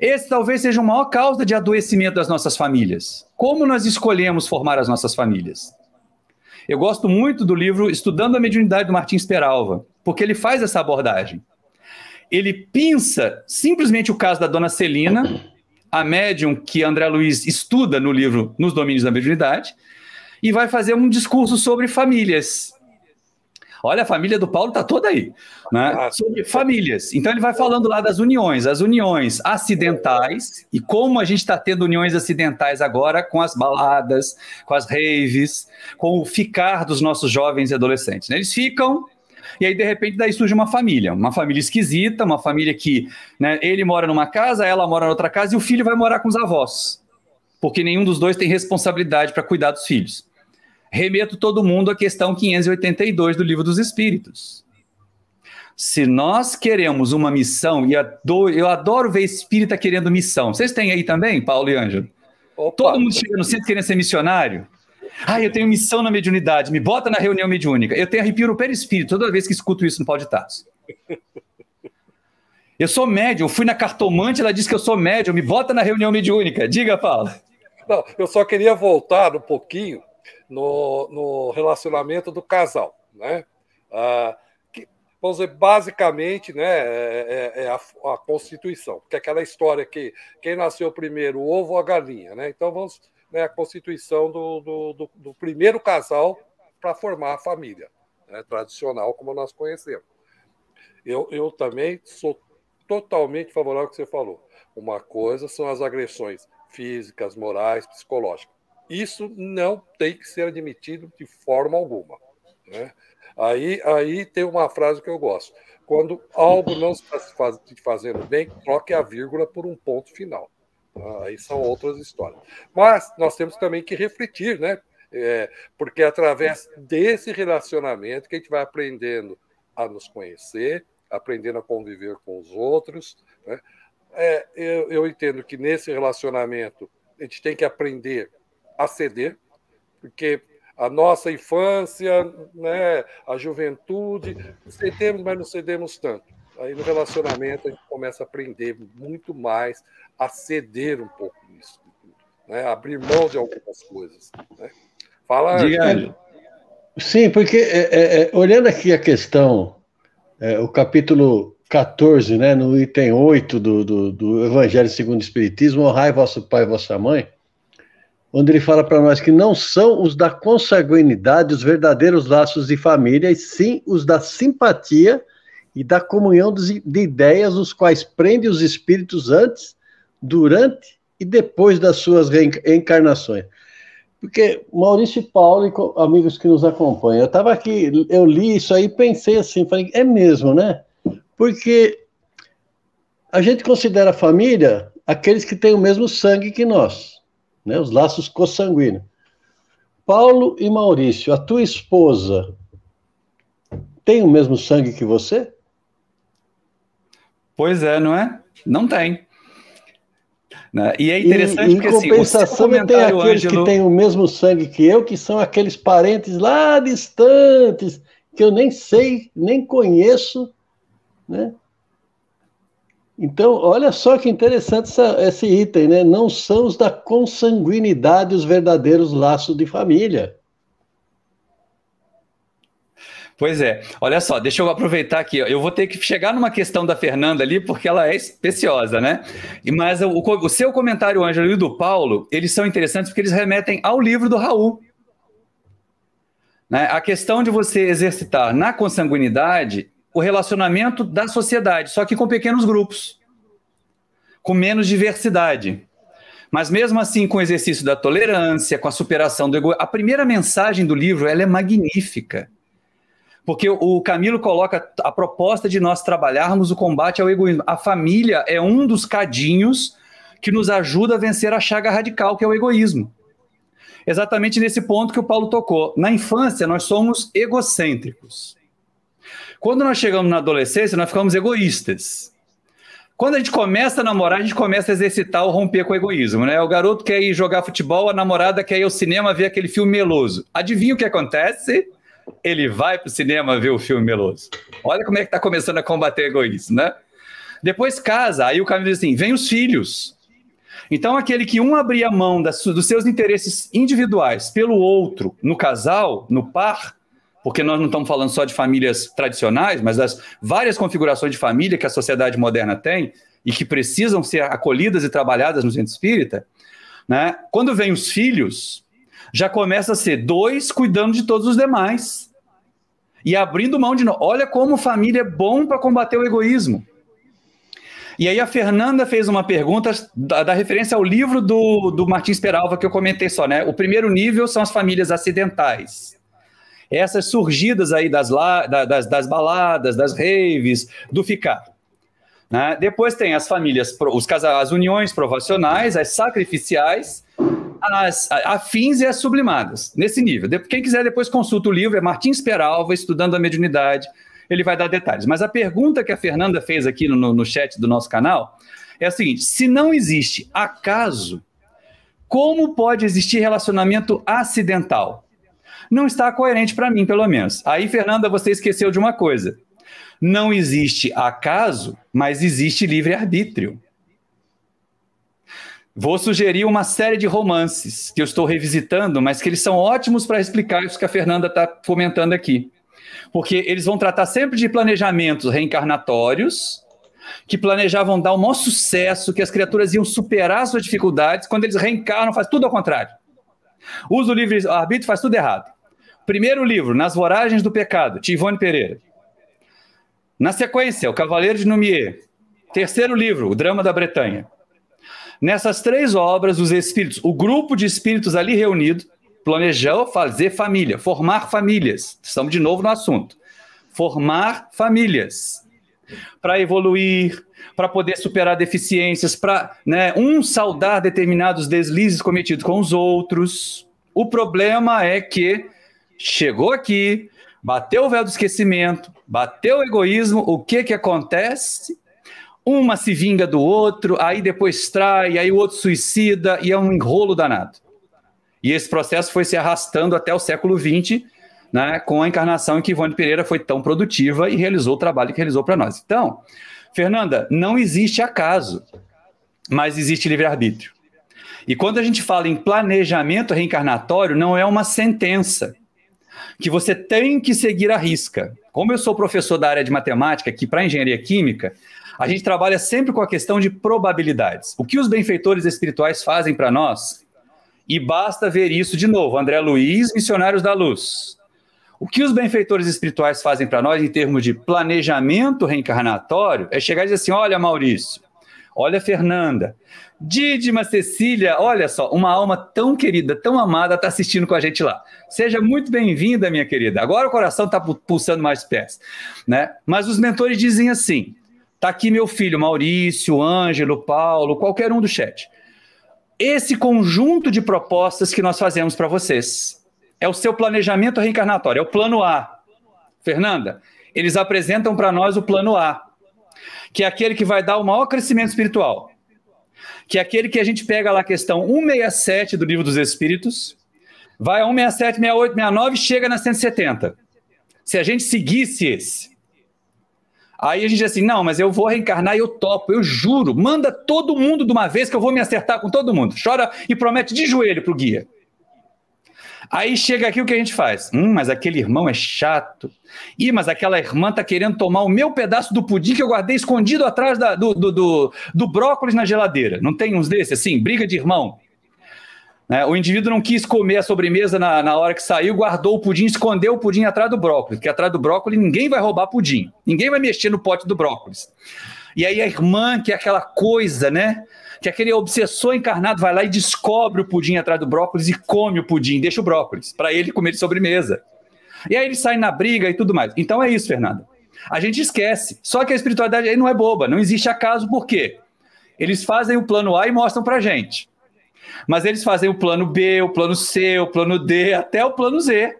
Esse talvez seja a maior causa de adoecimento das nossas famílias. Como nós escolhemos formar as nossas famílias? Eu gosto muito do livro Estudando a Mediunidade do Martins Peralva, porque ele faz essa abordagem. Ele pinça simplesmente o caso da dona Celina, a médium que André Luiz estuda no livro Nos Domínios da Mediunidade, e vai fazer um discurso sobre famílias. Olha, a família do Paulo está toda aí. Né? Ah, tá. Sobre famílias. Então, ele vai falando lá das uniões, as uniões acidentais, e como a gente está tendo uniões acidentais agora com as baladas, com as raves, com o ficar dos nossos jovens e adolescentes. Né? Eles ficam. E aí, de repente, daí surge uma família, uma família esquisita, uma família que né, ele mora numa casa, ela mora em outra casa e o filho vai morar com os avós, porque nenhum dos dois tem responsabilidade para cuidar dos filhos remeto todo mundo à questão 582 do Livro dos Espíritos. Se nós queremos uma missão, e adoro, eu adoro ver espírita querendo missão. Vocês têm aí também, Paulo e Ângelo? Todo mundo chega no centro querendo ser missionário. Ah, eu tenho missão na mediunidade, me bota na reunião mediúnica. Eu tenho arrepio no perispírito toda vez que escuto isso no pau de taço. Eu sou médium, fui na cartomante, ela disse que eu sou médium, me bota na reunião mediúnica. Diga, Paulo. Não, eu só queria voltar um pouquinho no, no relacionamento do casal, né? Ah, que, vamos dizer, basicamente, né, é, é, é a, a, Constituição, porque é aquela história que quem nasceu primeiro, o ovo ou a galinha, né? Então vamos né, a constituição do, do, do, do primeiro casal para formar a família né, tradicional como nós conhecemos. Eu, eu também sou totalmente favorável ao que você falou. Uma coisa são as agressões físicas, morais, psicológicas. Isso não tem que ser admitido de forma alguma. Né? Aí, aí tem uma frase que eu gosto. Quando algo não está se faz, fazendo bem, troque a vírgula por um ponto final. Ah, aí são outras histórias. Mas nós temos também que refletir, né? É, porque é através desse relacionamento que a gente vai aprendendo a nos conhecer, aprendendo a conviver com os outros. Né? É, eu, eu entendo que nesse relacionamento a gente tem que aprender a ceder, porque a nossa infância, né, a juventude, cedemos, mas não cedemos tanto. Aí no relacionamento a gente começa a aprender muito mais a ceder um pouco isso, né, abrir mão de algumas coisas. Né. Fala. Diga, sim, porque é, é, é, olhando aqui a questão, é, o capítulo 14, né, no item 8 do, do, do Evangelho segundo o Espiritismo, honrai vosso pai e vossa mãe onde ele fala para nós que não são os da consanguinidade os verdadeiros laços de família, e sim os da simpatia e da comunhão de ideias, os quais prende os espíritos antes, durante e depois das suas reencarnações. Porque Maurício Paulo, e amigos que nos acompanham, eu estava aqui, eu li isso aí e pensei assim, falei, é mesmo, né? Porque a gente considera família aqueles que têm o mesmo sangue que nós né, os laços consanguíneos. Paulo e Maurício, a tua esposa tem o mesmo sangue que você? Pois é, não é? Não tem. Né? E é interessante e, porque, em assim, compensação, assim, tem aqueles Ângelo... que têm o mesmo sangue que eu, que são aqueles parentes lá distantes, que eu nem sei, nem conheço, né? Então, olha só que interessante essa, esse item, né? Não são os da consanguinidade os verdadeiros laços de família. Pois é. Olha só, deixa eu aproveitar aqui. Eu vou ter que chegar numa questão da Fernanda ali, porque ela é especiosa, né? Mas o, o seu comentário, Ângelo, e o do Paulo, eles são interessantes porque eles remetem ao livro do Raul. Né? A questão de você exercitar na consanguinidade o relacionamento da sociedade, só que com pequenos grupos, com menos diversidade. Mas mesmo assim, com o exercício da tolerância, com a superação do egoísmo, a primeira mensagem do livro ela é magnífica. Porque o Camilo coloca a proposta de nós trabalharmos o combate ao egoísmo. A família é um dos cadinhos que nos ajuda a vencer a chaga radical que é o egoísmo. Exatamente nesse ponto que o Paulo tocou. Na infância, nós somos egocêntricos. Quando nós chegamos na adolescência, nós ficamos egoístas. Quando a gente começa a namorar, a gente começa a exercitar o romper com o egoísmo, né? O garoto quer ir jogar futebol, a namorada quer ir ao cinema ver aquele filme meloso. Adivinha o que acontece? Ele vai para o cinema ver o filme meloso. Olha como é que está começando a combater o egoísmo, né? Depois casa, aí o caminho diz assim: vem os filhos. Então, aquele que um abria mão das, dos seus interesses individuais pelo outro, no casal, no par, porque nós não estamos falando só de famílias tradicionais, mas das várias configurações de família que a sociedade moderna tem e que precisam ser acolhidas e trabalhadas no centro espírita, né? quando vem os filhos, já começa a ser dois cuidando de todos os demais e abrindo mão de nós. Olha como família é bom para combater o egoísmo. E aí a Fernanda fez uma pergunta da, da, referência ao livro do, do Martins Peralva que eu comentei só, né? O primeiro nível são as famílias acidentais essas surgidas aí das, la, das, das baladas, das raves, do ficar. Né? Depois tem as famílias, os as uniões profissionais, as sacrificiais, as afins e as sublimadas, nesse nível. Quem quiser depois consulta o livro, é Martins Peralva, Estudando a Mediunidade, ele vai dar detalhes. Mas a pergunta que a Fernanda fez aqui no, no chat do nosso canal é a seguinte: se não existe acaso, como pode existir relacionamento acidental? Não está coerente para mim, pelo menos. Aí, Fernanda, você esqueceu de uma coisa. Não existe acaso, mas existe livre-arbítrio. Vou sugerir uma série de romances que eu estou revisitando, mas que eles são ótimos para explicar isso que a Fernanda está comentando aqui. Porque eles vão tratar sempre de planejamentos reencarnatórios, que planejavam dar o maior sucesso, que as criaturas iam superar suas dificuldades, quando eles reencarnam, faz tudo ao contrário. Usa o livre-arbítrio, faz tudo errado. Primeiro livro, Nas Voragens do Pecado, Tivone Pereira. Na sequência, O Cavaleiro de Numier. Terceiro livro, O Drama da Bretanha. Nessas três obras, os espíritos, o grupo de espíritos ali reunido, planejou fazer família, formar famílias. Estamos de novo no assunto. Formar famílias para evoluir, para poder superar deficiências, para né, um saudar determinados deslizes cometidos com os outros. O problema é que chegou aqui, bateu o véu do esquecimento, bateu o egoísmo, o que que acontece? Uma se vinga do outro, aí depois trai, aí o outro suicida, e é um enrolo danado. E esse processo foi se arrastando até o século XX, né, com a encarnação em que Ivone Pereira foi tão produtiva e realizou o trabalho que realizou para nós. Então, Fernanda, não existe acaso, mas existe livre-arbítrio. E quando a gente fala em planejamento reencarnatório, não é uma sentença que você tem que seguir a risca. Como eu sou professor da área de matemática, que para engenharia química, a gente trabalha sempre com a questão de probabilidades. O que os benfeitores espirituais fazem para nós? E basta ver isso de novo, André Luiz, Missionários da Luz. O que os benfeitores espirituais fazem para nós em termos de planejamento reencarnatório é chegar e dizer assim: olha, Maurício, olha, Fernanda, Didima Cecília, olha só, uma alma tão querida, tão amada, está assistindo com a gente lá. Seja muito bem-vinda, minha querida. Agora o coração está pulsando mais pés, né? Mas os mentores dizem assim: tá aqui meu filho, Maurício, Ângelo, Paulo, qualquer um do chat. Esse conjunto de propostas que nós fazemos para vocês é o seu planejamento reencarnatório, é o plano A. Fernanda, eles apresentam para nós o plano A, que é aquele que vai dar o maior crescimento espiritual que é aquele que a gente pega lá a questão 167 do Livro dos Espíritos, vai a 167, 68, 69 chega na 170. Se a gente seguisse esse, aí a gente diz assim, não, mas eu vou reencarnar e eu topo, eu juro, manda todo mundo de uma vez que eu vou me acertar com todo mundo. Chora e promete de joelho pro guia. Aí chega aqui o que a gente faz. Hum, mas aquele irmão é chato. Ih, mas aquela irmã tá querendo tomar o meu pedaço do pudim que eu guardei escondido atrás da, do, do, do, do, brócolis na geladeira. Não tem uns desses assim? Briga de irmão. Né? O indivíduo não quis comer a sobremesa na, na hora que saiu, guardou o pudim, escondeu o pudim atrás do brócolis, porque atrás do brócolis ninguém vai roubar pudim. Ninguém vai mexer no pote do brócolis. E aí a irmã, que é aquela coisa, né? que aquele obsessor encarnado vai lá e descobre o pudim atrás do brócolis e come o pudim, deixa o brócolis, para ele comer de sobremesa. E aí ele sai na briga e tudo mais. Então é isso, Fernanda. A gente esquece. Só que a espiritualidade aí não é boba, não existe acaso, por quê? Eles fazem o plano A e mostram pra gente. Mas eles fazem o plano B, o plano C, o plano D, até o plano Z.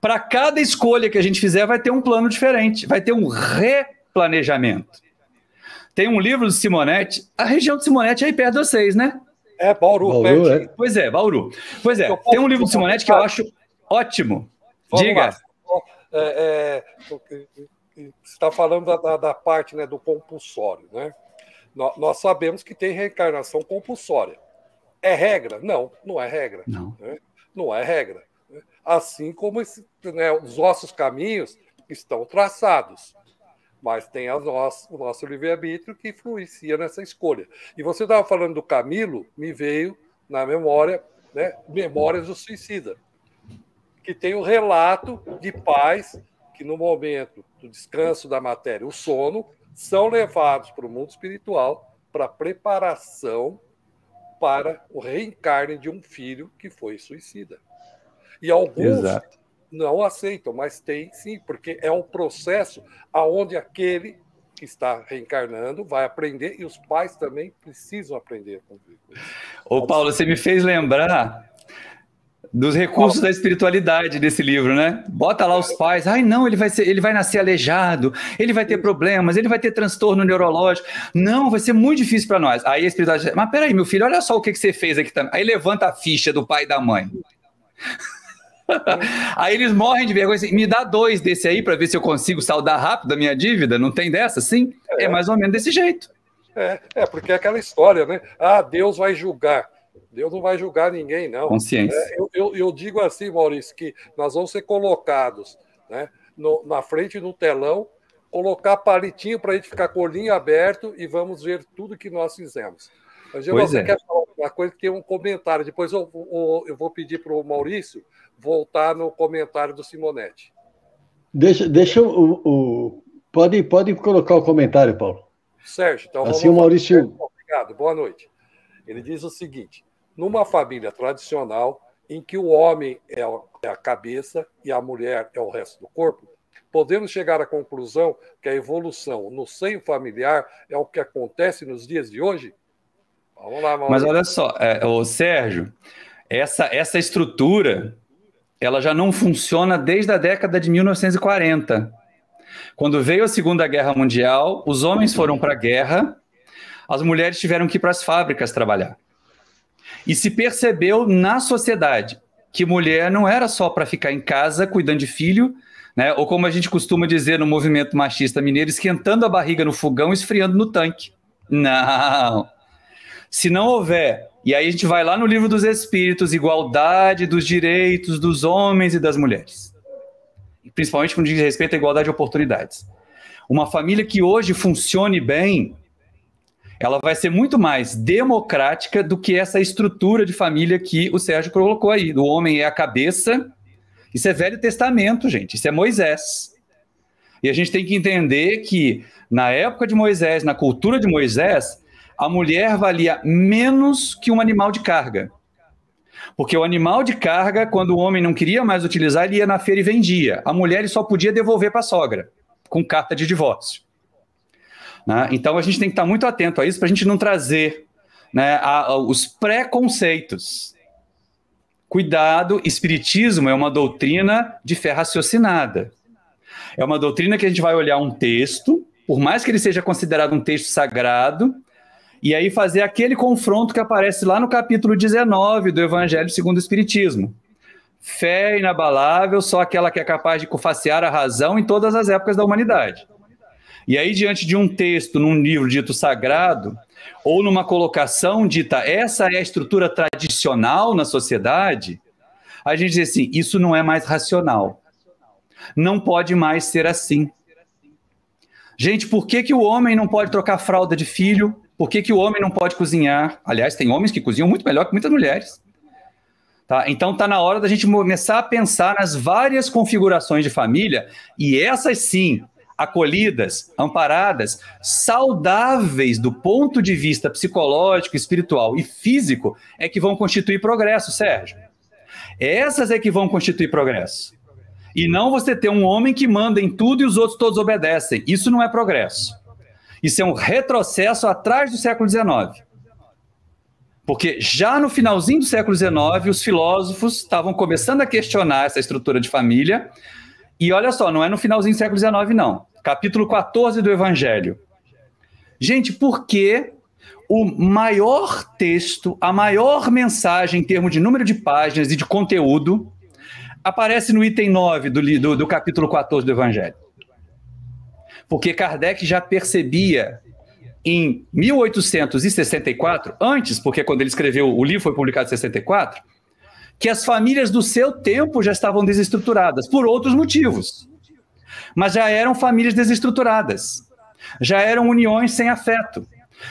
Para cada escolha que a gente fizer, vai ter um plano diferente, vai ter um replanejamento. Tem um livro do Simonetti. A região do Simonetti é aí perto de vocês, né? É, Bauru. Bauru perto. É. Pois é, Bauru. Pois é, tem um livro do Simonetti que eu acho ótimo. Vamos Diga. É, é você está falando da, da, da, parte né, do compulsório, né? Nós, nós sabemos que tem reencarnação compulsória. É regra? Não, não é regra. Não, né? não é regra. Assim como esse, né, os nossos caminhos estão traçados mas tem nossas, o nosso livre-arbítrio que influencia nessa escolha. E você estava falando do Camilo, me veio na memória, né, Memórias do Suicida, que tem o um relato de pais que, no momento do descanso da matéria, o sono, são levados para o mundo espiritual para preparação para o reencarne de um filho que foi suicida. E alguns Exato não aceitam, mas tem sim, porque é um processo aonde aquele que está reencarnando vai aprender e os pais também precisam aprender. Ô Paulo, você me fez lembrar dos recursos Paulo. da espiritualidade desse livro, né? Bota lá os pais, ai não, ele vai ser, ele vai nascer aleijado, ele vai ter problemas, ele vai ter transtorno neurológico, não, vai ser muito difícil para nós. Aí a espiritualidade, mas peraí, meu filho, olha só o que, que você fez aqui também. Aí levanta a ficha do pai e da mãe. *laughs* aí eles morrem de vergonha assim, me dá dois desse aí para ver se eu consigo saldar rápido a minha dívida, não tem dessa? Sim, é, é mais ou menos desse jeito. É, é, porque é aquela história, né? Ah, Deus vai julgar. Deus não vai julgar ninguém, não. Consciência. É, eu, eu, eu, digo assim, Maurício, que nós vamos ser colocados né, no, na frente do telão, colocar palitinho para a gente ficar com o olhinho aberto e vamos ver tudo que nós fizemos. Pois você é. quer falar uma coisa que tem um comentário. Depois eu, eu, eu vou pedir para o Maurício voltar no comentário do Simonetti. Deixa, deixa o, o, pode, pode colocar o comentário, Paulo. Sérgio, então assim vamos... o Maurício. Obrigado, boa noite. Ele diz o seguinte: numa família tradicional em que o homem é, é a cabeça e a mulher é o resto do corpo, podemos chegar à conclusão que a evolução no seio familiar é o que acontece nos dias de hoje? Vamos lá, Maurício. Mas olha só, é, o Sérgio, essa, essa estrutura ela já não funciona desde a década de 1940. Quando veio a Segunda Guerra Mundial, os homens foram para a guerra, as mulheres tiveram que ir para as fábricas trabalhar. E se percebeu na sociedade que mulher não era só para ficar em casa cuidando de filho, né? ou como a gente costuma dizer no movimento machista mineiro, esquentando a barriga no fogão, esfriando no tanque. Não! Se não houver e aí a gente vai lá no livro dos Espíritos, igualdade dos direitos dos homens e das mulheres. Principalmente quando diz respeito à igualdade de oportunidades. Uma família que hoje funcione bem, ela vai ser muito mais democrática do que essa estrutura de família que o Sérgio colocou aí. O homem é a cabeça. Isso é Velho Testamento, gente. Isso é Moisés. E a gente tem que entender que na época de Moisés, na cultura de Moisés, a mulher valia menos que um animal de carga. Porque o animal de carga, quando o homem não queria mais utilizar, ele ia na feira e vendia. A mulher ele só podia devolver para a sogra, com carta de divórcio. Né? Então a gente tem que estar muito atento a isso para a gente não trazer né, a, a, os preconceitos. Cuidado, espiritismo é uma doutrina de fé raciocinada. É uma doutrina que a gente vai olhar um texto, por mais que ele seja considerado um texto sagrado, e aí fazer aquele confronto que aparece lá no capítulo 19 do Evangelho segundo o Espiritismo. Fé inabalável, só aquela que é capaz de cofacear a razão em todas as épocas da humanidade. E aí, diante de um texto num livro dito sagrado, ou numa colocação dita essa é a estrutura tradicional na sociedade, a gente diz assim: isso não é mais racional. Não pode mais ser assim. Gente, por que, que o homem não pode trocar fralda de filho? Por que, que o homem não pode cozinhar? Aliás, tem homens que cozinham muito melhor que muitas mulheres. Tá? Então está na hora da gente começar a pensar nas várias configurações de família e essas sim, acolhidas, amparadas, saudáveis do ponto de vista psicológico, espiritual e físico, é que vão constituir progresso, Sérgio. Essas é que vão constituir progresso. E não você ter um homem que manda em tudo e os outros todos obedecem. Isso não é progresso. Isso é um retrocesso atrás do século XIX. Porque já no finalzinho do século XIX, os filósofos estavam começando a questionar essa estrutura de família. E olha só, não é no finalzinho do século XIX, não. Capítulo 14 do Evangelho. Gente, por que o maior texto, a maior mensagem em termos de número de páginas e de conteúdo, aparece no item 9 do, do, do capítulo 14 do Evangelho? porque Kardec já percebia em 1864, antes, porque quando ele escreveu, o livro foi publicado em 64, que as famílias do seu tempo já estavam desestruturadas, por outros motivos. Mas já eram famílias desestruturadas, já eram uniões sem afeto,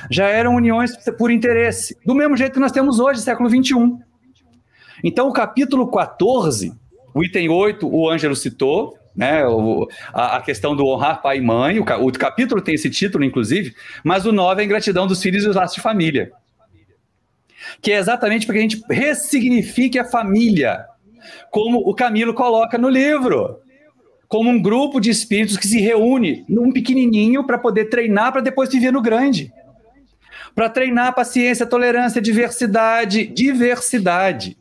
já eram uniões por interesse, do mesmo jeito que nós temos hoje, século XXI. Então, o capítulo 14, o item 8, o Ângelo citou, né? O, a, a, questão do honrar pai e mãe, o, o, capítulo tem esse título, inclusive, mas o 9 é a ingratidão dos filhos e os laços de família. Que é exatamente para que a gente ressignifique a família, como o Camilo coloca no livro. Como um grupo de espíritos que se reúne num pequenininho para poder treinar para depois viver no grande. Para treinar paciência, tolerância, diversidade, diversidade.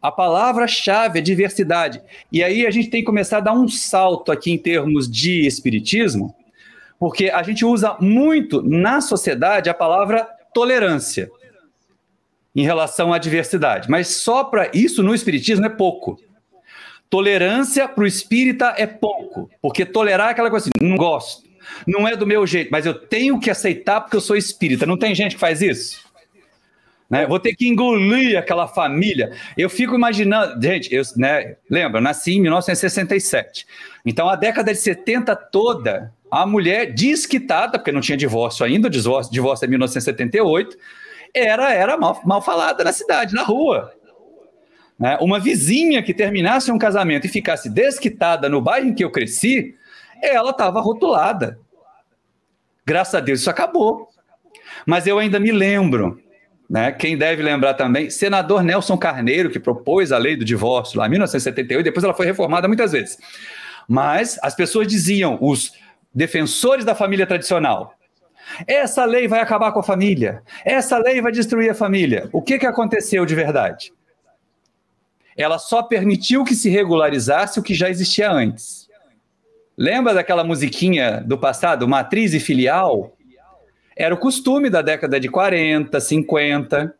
A palavra-chave é diversidade. E aí a gente tem que começar a dar um salto aqui em termos de espiritismo, porque a gente usa muito na sociedade a palavra tolerância em relação à diversidade, mas só para isso no espiritismo é pouco. Tolerância para o espírita é pouco, porque tolerar é aquela coisa assim, não gosto, não é do meu jeito, mas eu tenho que aceitar porque eu sou espírita. Não tem gente que faz isso? Né? Vou ter que engolir aquela família. Eu fico imaginando, gente, eu, né, lembra, eu nasci em 1967. Então, a década de 70 toda, a mulher desquitada, porque não tinha divórcio ainda, o divórcio, divórcio é 1978, era, era mal, mal falada na cidade, na rua. Né? Uma vizinha que terminasse um casamento e ficasse desquitada no bairro em que eu cresci, ela estava rotulada. Graças a Deus isso acabou. Mas eu ainda me lembro né? Quem deve lembrar também, senador Nelson Carneiro, que propôs a lei do divórcio lá em 1978, depois ela foi reformada muitas vezes. Mas as pessoas diziam, os defensores da família tradicional, essa lei vai acabar com a família, essa lei vai destruir a família. O que, que aconteceu de verdade? Ela só permitiu que se regularizasse o que já existia antes. Lembra daquela musiquinha do passado, Matriz e Filial? Era o costume da década de 40, 50.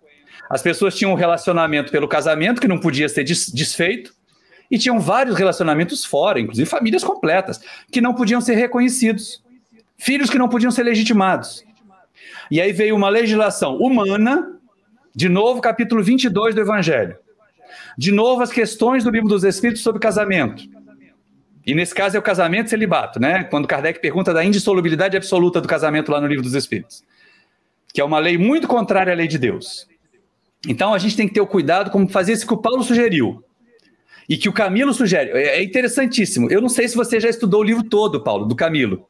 As pessoas tinham um relacionamento pelo casamento que não podia ser desfeito e tinham vários relacionamentos fora, inclusive famílias completas, que não podiam ser reconhecidos, filhos que não podiam ser legitimados. E aí veio uma legislação humana, de novo, capítulo 22 do Evangelho. De novo, as questões do livro dos Espíritos sobre casamento. E nesse caso é o casamento celibato, né? Quando Kardec pergunta da indissolubilidade absoluta do casamento lá no Livro dos Espíritos, que é uma lei muito contrária à lei de Deus. Então a gente tem que ter o cuidado como fazer isso que o Paulo sugeriu. E que o Camilo sugere. É, é interessantíssimo. Eu não sei se você já estudou o livro todo, Paulo, do Camilo.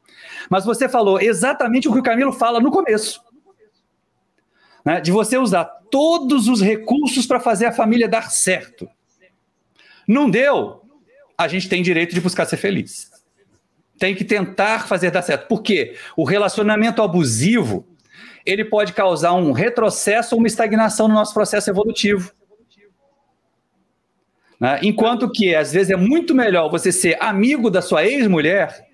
Mas você falou exatamente o que o Camilo fala no começo. Né? De você usar todos os recursos para fazer a família dar certo. Não deu? a gente tem direito de buscar ser feliz. Tem que tentar fazer dar certo. Por quê? O relacionamento abusivo, ele pode causar um retrocesso ou uma estagnação no nosso processo evolutivo. Né? Enquanto que, às vezes, é muito melhor você ser amigo da sua ex-mulher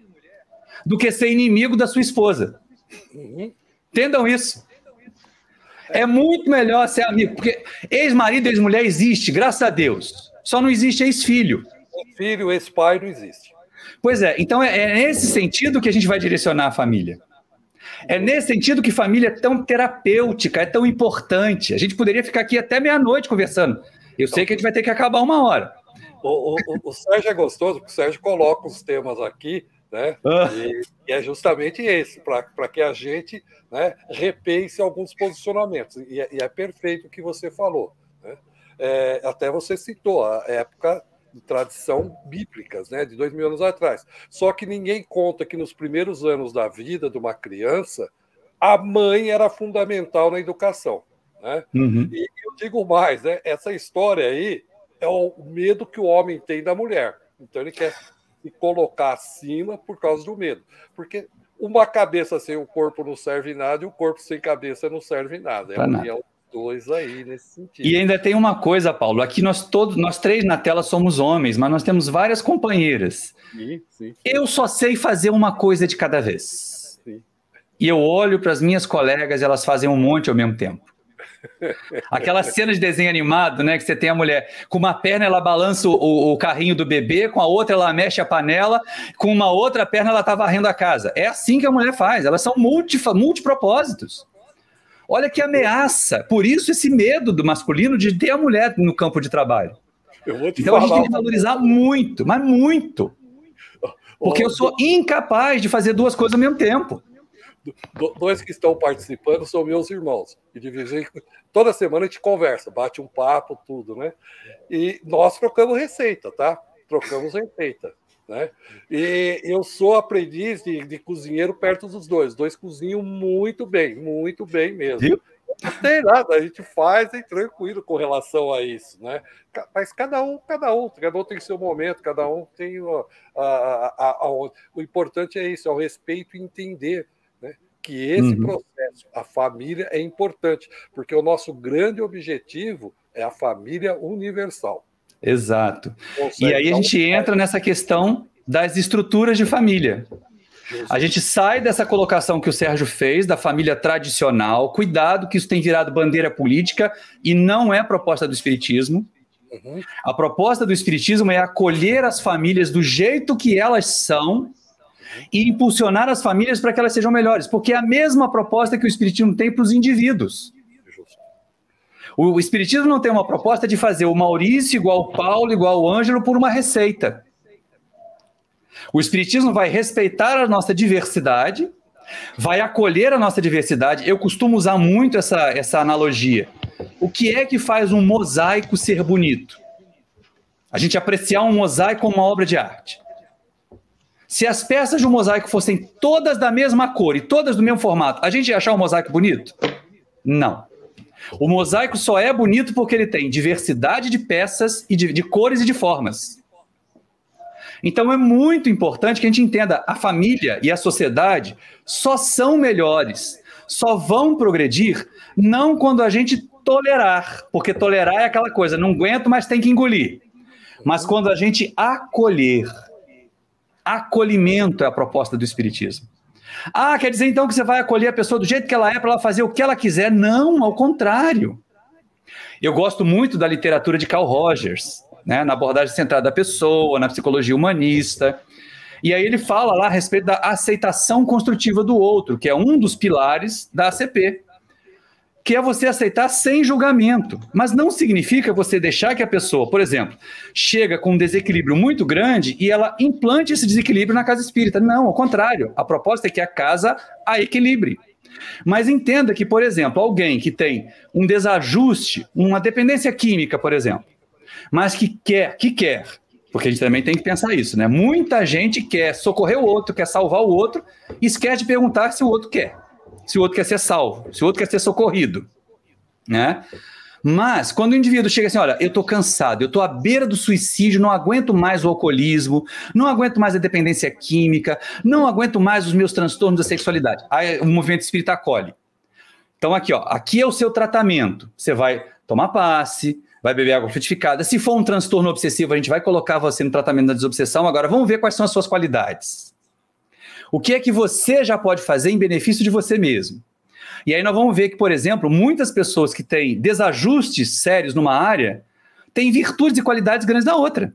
do que ser inimigo da sua esposa. Entendam isso. É muito melhor ser amigo, porque ex-marido, ex-mulher existe, graças a Deus. Só não existe ex-filho. O filho, esse pai não existe. Pois é, então é, é nesse sentido que a gente vai direcionar a família. É nesse sentido que família é tão terapêutica, é tão importante. A gente poderia ficar aqui até meia-noite conversando. Eu sei que a gente vai ter que acabar uma hora. O, o, o, o Sérgio é gostoso, porque o Sérgio coloca os temas aqui, né? Ah. E, e, é justamente esse, para que a gente né, repense alguns posicionamentos. E, é, e é perfeito o que você falou. Né? É, até você citou a época de tradição bíblicas, né, de dois mil anos atrás. Só que ninguém conta que nos primeiros anos da vida de uma criança, a mãe era fundamental na educação. Né? Uhum. E eu digo mais, né, essa história aí é o medo que o homem tem da mulher. Então ele quer se colocar acima por causa do medo. Porque uma cabeça sem o corpo não serve nada e o corpo sem cabeça não serve nada. é a união nada dois aí nesse sentido. E ainda tem uma coisa, Paulo. Aqui nós todos, nós três na tela somos homens, mas nós temos várias companheiras. Sim, sim, Eu só sei fazer uma coisa de cada vez. E eu olho para as minhas colegas, elas fazem um monte ao mesmo tempo. Aquela cena de desenho animado, né? Que você tem a mulher com uma perna ela balança o, o, carrinho do bebê, com a outra ela mexe a panela, com uma outra perna ela tá varrendo a casa. É assim que a mulher faz, elas são multi, multipropósitos. Olha que ameaça. Por isso esse medo do masculino de ter a mulher no campo de trabalho. então falar. a gente tem que valorizar muito, mas muito. Porque eu sou incapaz de fazer duas coisas ao mesmo tempo. Do, dois que estão participando são meus irmãos. E de vez em toda semana a gente conversa, bate um papo, tudo, né? E nós trocamos receita, tá? Trocamos receita. Né? E eu sou aprendiz de, de cozinheiro perto dos dois. dois cozinham muito bem, muito bem mesmo. Viu? Não tem nada, a gente faz e tranquilo com relação a isso, né? Mas cada um, cada um, cada um tem seu momento, cada um tem a, a, a, o importante é isso, é o respeito e entender né? que esse uhum. processo, a família é importante, porque o nosso grande objetivo é a família universal. Exato. Consegue, e aí a gente entra nessa questão das estruturas de família. A gente sai dessa colocação que o Sérgio fez da família tradicional. Cuidado que isso tem virado bandeira política e não é proposta do espiritismo. Uhum. A proposta do espiritismo é acolher as famílias do jeito que elas são e impulsionar as famílias para que elas sejam melhores, porque é a mesma proposta que o espiritismo tem para os indivíduos. O Espiritismo não tem uma proposta de fazer o Maurício igual o Paulo, igual o Ângelo, por uma receita. O Espiritismo vai respeitar a nossa diversidade, vai acolher a nossa diversidade. Eu costumo usar muito essa, essa analogia. O que é que faz um mosaico ser bonito? A gente apreciar um mosaico como uma obra de arte. Se as peças de um mosaico fossem todas da mesma cor e todas do mesmo formato, a gente ia achar um mosaico bonito? Não. O mosaico só é bonito porque ele tem diversidade de peças e de, de cores e de formas. Então é muito importante que a gente entenda a família e a sociedade só são melhores, só vão progredir não quando a gente tolerar, porque tolerar é aquela coisa, não aguento, mas tem que engolir. Mas quando a gente acolher, acolhimento é a proposta do espiritismo. Ah, quer dizer então que você vai acolher a pessoa do jeito que ela é para ela fazer o que ela quiser? Não, ao contrário. Eu gosto muito da literatura de Carl Rogers, né, na abordagem centrada da pessoa, na psicologia humanista. E aí ele fala lá a respeito da aceitação construtiva do outro, que é um dos pilares da ACP que é você aceitar sem julgamento. Mas não significa você deixar que a pessoa, por exemplo, chega com um desequilíbrio muito grande e ela implante esse desequilíbrio na casa espírita. Não, ao contrário. A proposta é que a casa a equilibre. Mas entenda que, por exemplo, alguém que tem um desajuste, uma dependência química, por exemplo, mas que quer, que quer, porque a gente também tem que pensar isso, né? Muita gente quer socorrer o outro, quer salvar o outro, e esquece de perguntar se o outro quer se o outro quer ser salvo, se o outro quer ser socorrido, né? Mas, quando o indivíduo chega assim, olha, eu estou cansado, eu estou à beira do suicídio, não aguento mais o alcoolismo, não aguento mais a dependência química, não aguento mais os meus transtornos da sexualidade. Aí o movimento espírita acolhe. Então, aqui, ó, aqui é o seu tratamento. Você vai tomar passe, vai beber água frutificada. Se for um transtorno obsessivo, a gente vai colocar você no tratamento da desobsessão. Agora, vamos ver quais são as suas qualidades. O que é que você já pode fazer em benefício de você mesmo? E aí nós vamos ver que, por exemplo, muitas pessoas que têm desajustes sérios numa área têm virtudes e qualidades grandes na outra.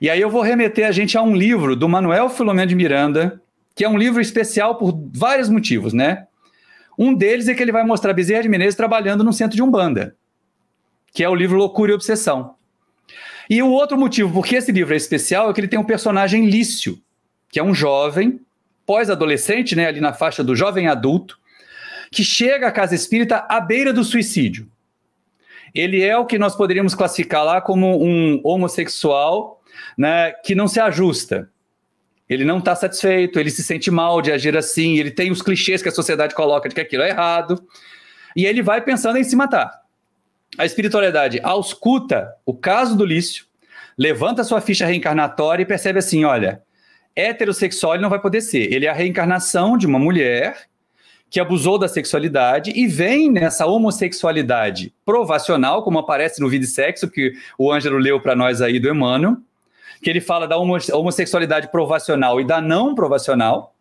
E aí eu vou remeter a gente a um livro do Manuel Filomeno de Miranda, que é um livro especial por vários motivos, né? Um deles é que ele vai mostrar Bezerra de Menezes trabalhando no centro de Umbanda, que é o livro Loucura e Obsessão. E o outro motivo porque esse livro é especial é que ele tem um personagem Lício, que é um jovem, pós-adolescente, né, ali na faixa do jovem adulto, que chega à casa espírita à beira do suicídio. Ele é o que nós poderíamos classificar lá como um homossexual né, que não se ajusta. Ele não está satisfeito, ele se sente mal de agir assim, ele tem os clichês que a sociedade coloca de que aquilo é errado, e ele vai pensando em se matar. A espiritualidade ausculta o caso do Lício, levanta sua ficha reencarnatória e percebe assim: olha, heterossexual ele não vai poder ser. Ele é a reencarnação de uma mulher que abusou da sexualidade e vem nessa homossexualidade provacional, como aparece no vídeo sexo que o Ângelo leu para nós aí do Emmanuel, que ele fala da homossexualidade provacional e da não provacional,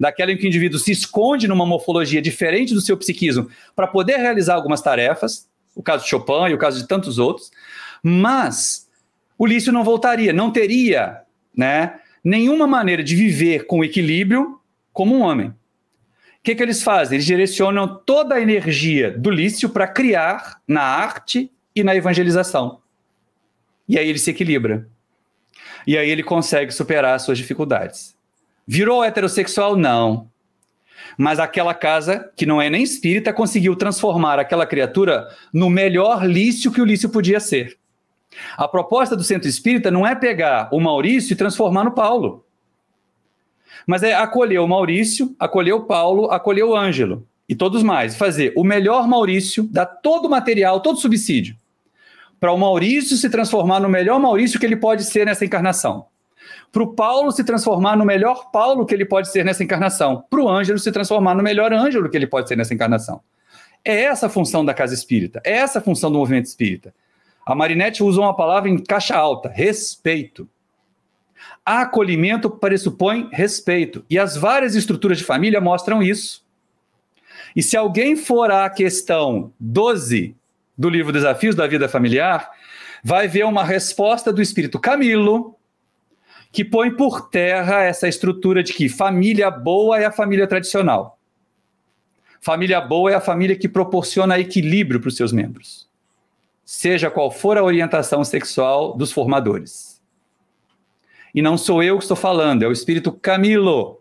daquela em que o indivíduo se esconde numa morfologia diferente do seu psiquismo para poder realizar algumas tarefas, o caso de Chopin e o caso de tantos outros, mas o Lício não voltaria, não teria, né, nenhuma maneira de viver com equilíbrio como um homem. O que, que eles fazem? Eles direcionam toda a energia do lício para criar na arte e na evangelização. E aí ele se equilibra. E aí ele consegue superar as suas dificuldades. Virou heterossexual? Não. Mas aquela casa, que não é nem espírita, conseguiu transformar aquela criatura no melhor lício que o lício podia ser. A proposta do centro espírita não é pegar o Maurício e transformar no Paulo. Mas é acolher o Maurício, acolher o Paulo, acolher o Ângelo e todos mais. Fazer o melhor Maurício, dar todo o material, todo o subsídio, para o Maurício se transformar no melhor Maurício que ele pode ser nessa encarnação. Para o Paulo se transformar no melhor Paulo que ele pode ser nessa encarnação. Para o Ângelo se transformar no melhor Ângelo que ele pode ser nessa encarnação. É essa a função da casa espírita, é essa a função do movimento espírita. A Marinette usa uma palavra em caixa alta: respeito. Acolhimento pressupõe respeito. E as várias estruturas de família mostram isso. E se alguém for à questão 12 do livro Desafios da Vida Familiar, vai ver uma resposta do espírito Camilo, que põe por terra essa estrutura de que família boa é a família tradicional. Família boa é a família que proporciona equilíbrio para os seus membros seja qual for a orientação sexual dos formadores. E não sou eu que estou falando, é o espírito Camilo.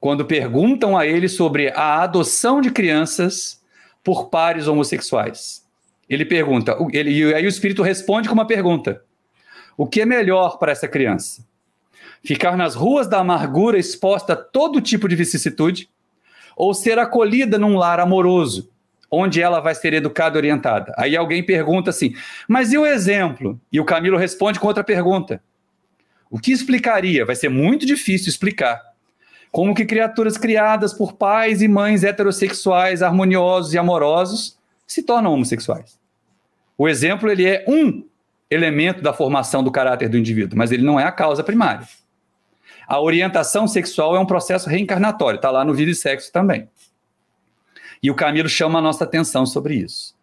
Quando perguntam a ele sobre a adoção de crianças por pares homossexuais, ele pergunta, ele, e aí o espírito responde com uma pergunta: O que é melhor para essa criança? Ficar nas ruas da amargura exposta a todo tipo de vicissitude? Ou ser acolhida num lar amoroso, onde ela vai ser educada e orientada. Aí alguém pergunta assim, mas e o exemplo? E o Camilo responde com outra pergunta. O que explicaria? Vai ser muito difícil explicar. Como que criaturas criadas por pais e mães heterossexuais, harmoniosos e amorosos, se tornam homossexuais. O exemplo ele é um elemento da formação do caráter do indivíduo, mas ele não é a causa primária. A orientação sexual é um processo reencarnatório, está lá no Vida e Sexo também. E o Camilo chama a nossa atenção sobre isso.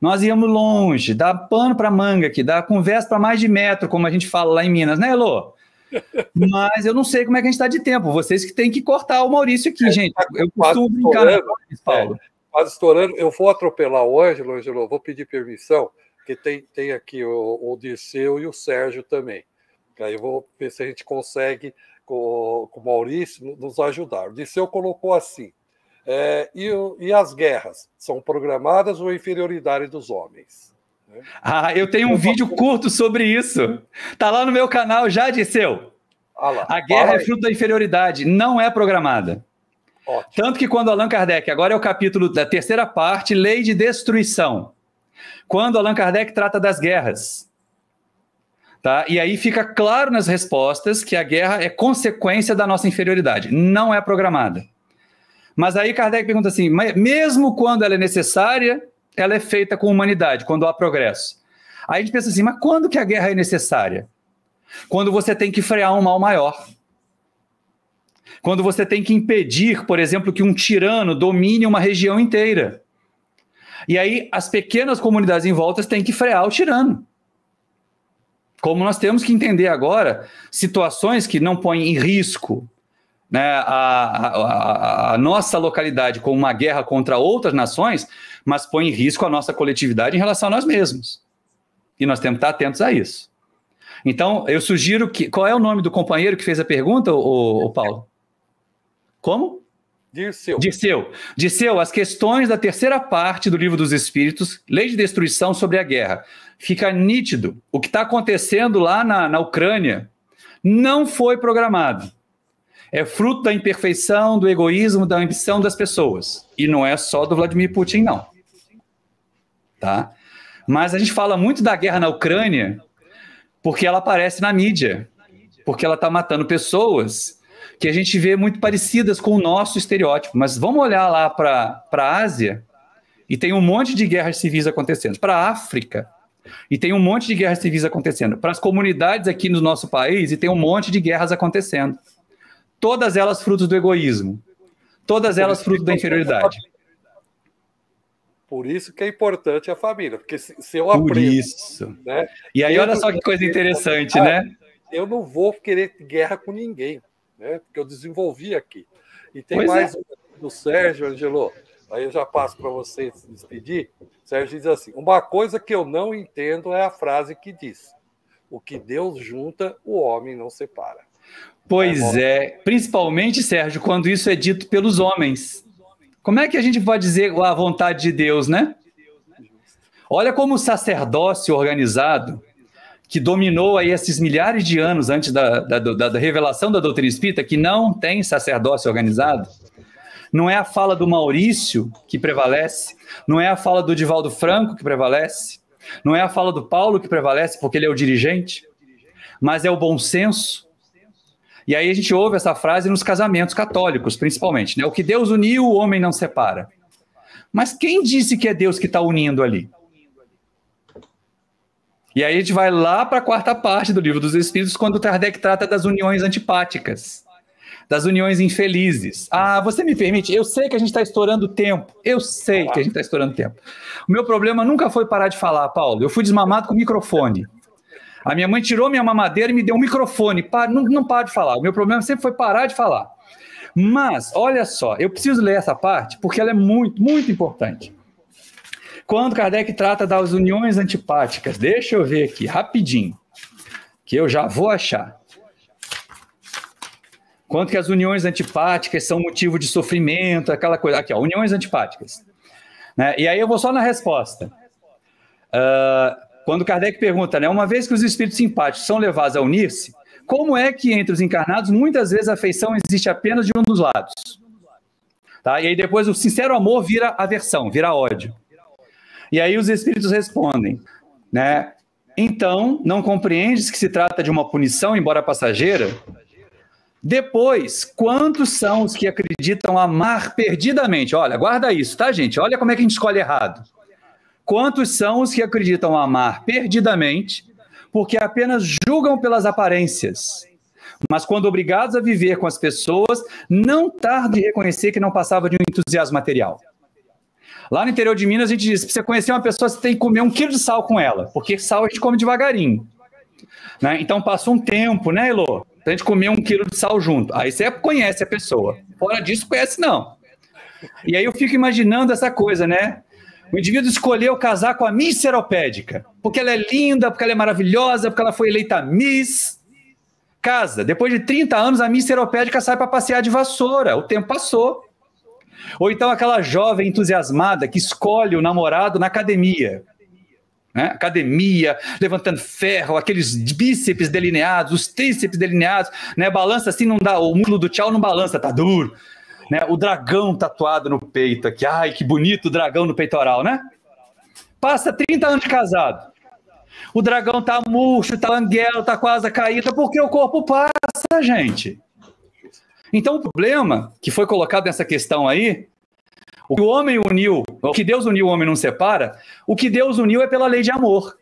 Nós íamos longe, dá pano para manga aqui, dá conversa para mais de metro, como a gente fala lá em Minas, né, Elô? *laughs* Mas eu não sei como é que a gente está de tempo. Vocês que têm que cortar o Maurício aqui, é, gente. Tá eu costumo brincar, né, Paulo? É, quase estourando. Eu vou atropelar o Ângelo, Ângelo, vou pedir permissão, porque tem, tem aqui o, o Dirceu e o Sérgio também. Aí eu vou ver se a gente consegue, com, com o Maurício, nos ajudar. O Dirceu colocou assim: é, e, e, as guerras são programadas ou inferioridade dos homens? Né? Ah, eu tenho um vídeo curto sobre isso. Tá lá no meu canal já, Disseu. Ah lá, a guerra é fruto da inferioridade, não é programada. Ótimo. Tanto que quando Allan Kardec, agora é o capítulo da terceira parte, Lei de Destruição. Quando Allan Kardec trata das guerras. Tá? E aí fica claro nas respostas que a guerra é consequência da nossa inferioridade, não é programada. Mas aí Kardec pergunta assim: mesmo quando ela é necessária, ela é feita com humanidade, quando há progresso. Aí a gente pensa assim: mas quando que a guerra é necessária? Quando você tem que frear um mal maior. Quando você tem que impedir, por exemplo, que um tirano domine uma região inteira. E aí as pequenas comunidades em têm que frear o tirano. Como nós temos que entender agora situações que não põem em risco né, a, a, a, nossa localidade com uma guerra contra outras nações, mas põe em risco a nossa coletividade em relação a nós mesmos. E nós temos que estar atentos a isso. Então, eu sugiro que. Qual é o nome do companheiro que fez a pergunta, o, o Paulo? Como? Dirceu. Dirceu. Dirceu, as questões da terceira parte do Livro dos Espíritos, Lei de Destruição sobre a Guerra. Fica nítido. O que está acontecendo lá na, na Ucrânia não foi programado é fruto da imperfeição, do egoísmo, da ambição das pessoas. E não é só do Vladimir Putin, não. Tá? Mas a gente fala muito da guerra na Ucrânia porque ela aparece na mídia, porque ela está matando pessoas que a gente vê muito parecidas com o nosso estereótipo. Mas vamos olhar lá para a Ásia e tem um monte de guerras civis acontecendo. Para a África e tem um monte de guerras civis acontecendo. Para as comunidades aqui no nosso país e tem um monte de guerras acontecendo. Todas elas frutos do egoísmo. Todas elas frutos da é inferioridade. Por isso que é importante a família, porque se, se eu aprendo... Por isso. Né, e aí, olha só que coisa interessante, né? Eu não vou querer guerra com ninguém, né? Porque eu desenvolvi aqui. E tem pois é. mais é. do Sérgio, Angelo. Aí eu já passo para você se despedir. Sérgio diz assim: uma coisa que eu não entendo é a frase que diz: o que Deus junta, o homem não separa. Pois é, é, principalmente, Sérgio, quando isso é dito pelos homens. Como é que a gente pode dizer a vontade de Deus, né? Olha como o sacerdócio organizado, que dominou aí esses milhares de anos antes da, da, da, da revelação da doutrina espírita, que não tem sacerdócio organizado, não é a fala do Maurício que prevalece, não é a fala do Divaldo Franco que prevalece, não é a fala do Paulo que prevalece, porque ele é o dirigente, mas é o bom senso, e aí a gente ouve essa frase nos casamentos católicos, principalmente, né? O que Deus uniu, o homem não separa. Mas quem disse que é Deus que está unindo ali? E aí a gente vai lá para a quarta parte do livro dos Espíritos, quando o Kardec trata das uniões antipáticas, das uniões infelizes. Ah, você me permite? Eu sei que a gente está estourando tempo. Eu sei que a gente está estourando tempo. O meu problema nunca foi parar de falar, Paulo. Eu fui desmamado com o microfone. A minha mãe tirou minha mamadeira e me deu um microfone. Para, não, não para de falar. O meu problema sempre foi parar de falar. Mas, olha só, eu preciso ler essa parte porque ela é muito, muito importante. Quando Kardec trata das uniões antipáticas, deixa eu ver aqui rapidinho, que eu já vou achar. Quanto que as uniões antipáticas são motivo de sofrimento, aquela coisa. Aqui, ó, uniões antipáticas. Né? E aí eu vou só na resposta. Uh, quando Kardec pergunta, né, uma vez que os espíritos simpáticos são levados a unir-se, como é que entre os encarnados muitas vezes a afeição existe apenas de um dos lados? Tá? E aí depois o sincero amor vira aversão, vira ódio. E aí os espíritos respondem, né? Então, não compreendes que se trata de uma punição, embora passageira? Depois, quantos são os que acreditam amar perdidamente? Olha, guarda isso, tá, gente? Olha como é que a gente escolhe errado. Quantos são os que acreditam amar perdidamente, porque apenas julgam pelas aparências? Mas quando obrigados a viver com as pessoas, não tardam em reconhecer que não passava de um entusiasmo material. Lá no interior de Minas, a gente diz: para você conhecer uma pessoa, você tem que comer um quilo de sal com ela, porque sal a gente come devagarinho. Né? Então passou um tempo, né, Elô? Pra gente comer um quilo de sal junto. Aí você conhece a pessoa. Fora disso, conhece não. E aí eu fico imaginando essa coisa, né? O indivíduo escolheu casar com a Miss Seropédica, porque ela é linda, porque ela é maravilhosa, porque ela foi eleita Miss. Casa. Depois de 30 anos, a Miss Seropédica sai para passear de vassoura. O tempo passou. Ou então aquela jovem entusiasmada que escolhe o namorado na academia. Né? Academia, levantando ferro, aqueles bíceps delineados, os tríceps delineados, né? Balança assim, não dá, o músculo do tchau não balança, tá duro. Né? O dragão tatuado no peito aqui. Ai, que bonito o dragão no peitoral, né? Passa 30 anos de casado. O dragão tá murcho, tá languelo, tá quase caído, é porque o corpo passa, gente. Então o problema que foi colocado nessa questão aí, o que o homem uniu, o que Deus uniu, o homem não separa, o que Deus uniu é pela lei de amor.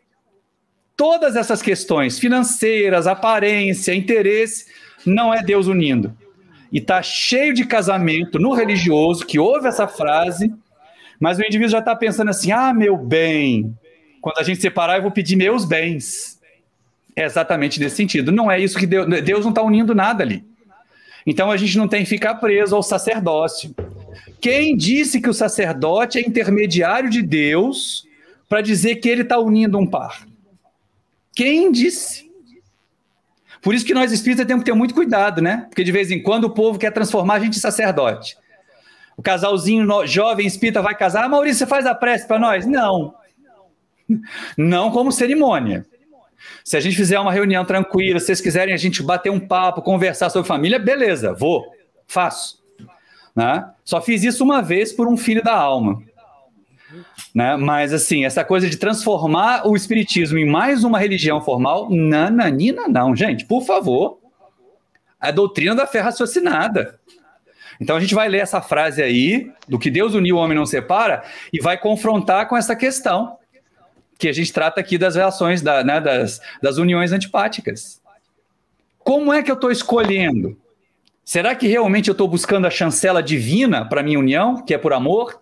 Todas essas questões financeiras, aparência, interesse, não é Deus unindo. E tá cheio de casamento no religioso que ouve essa frase, mas o indivíduo já está pensando assim: ah, meu bem, quando a gente separar, eu vou pedir meus bens. É exatamente nesse sentido. Não é isso que Deus, Deus não está unindo nada ali. Então a gente não tem que ficar preso ao sacerdócio. Quem disse que o sacerdote é intermediário de Deus para dizer que ele está unindo um par? Quem disse? Por isso que nós espíritas temos que ter muito cuidado, né? Porque de vez em quando o povo quer transformar a gente em sacerdote. O casalzinho no, jovem espírita vai casar. Ah, Maurício, você faz a prece para nós? Não. Não como cerimônia. Se a gente fizer uma reunião tranquila, se vocês quiserem a gente bater um papo, conversar sobre família, beleza, vou, faço. Né? Só fiz isso uma vez por um filho da alma. Né? Mas, assim, essa coisa de transformar o espiritismo em mais uma religião formal, nananina, não, gente, por favor. A doutrina da fé raciocinada. Então a gente vai ler essa frase aí, do que Deus uniu, o homem não separa, e vai confrontar com essa questão que a gente trata aqui das relações, da, né, das, das uniões antipáticas. Como é que eu estou escolhendo? Será que realmente eu estou buscando a chancela divina para minha união, que é por amor?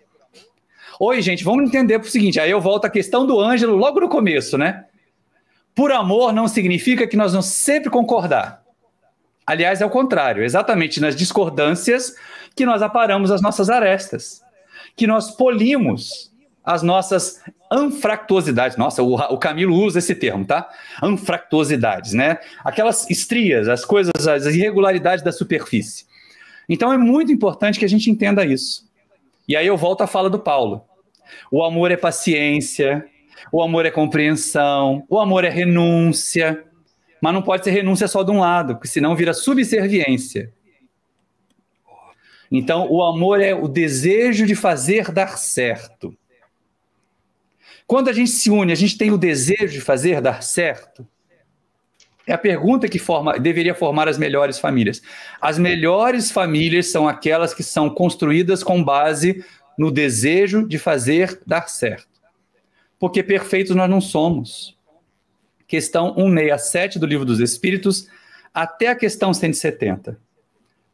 Oi, gente, vamos entender para o seguinte. Aí eu volto à questão do Ângelo logo no começo, né? Por amor não significa que nós vamos sempre concordar. Aliás, é o contrário, exatamente nas discordâncias que nós aparamos as nossas arestas, que nós polimos as nossas anfractuosidades. Nossa, o, o Camilo usa esse termo, tá? Anfractuosidades, né? Aquelas estrias, as coisas, as irregularidades da superfície. Então é muito importante que a gente entenda isso. E aí eu volto à fala do Paulo. O amor é paciência, o amor é compreensão, o amor é renúncia. Mas não pode ser renúncia só de um lado, porque senão vira subserviência. Então, o amor é o desejo de fazer dar certo. Quando a gente se une, a gente tem o desejo de fazer dar certo, é a pergunta que forma, deveria formar as melhores famílias. As melhores famílias são aquelas que são construídas com base no desejo de fazer dar certo. Porque perfeitos nós não somos. Questão 167 do Livro dos Espíritos até a questão 170.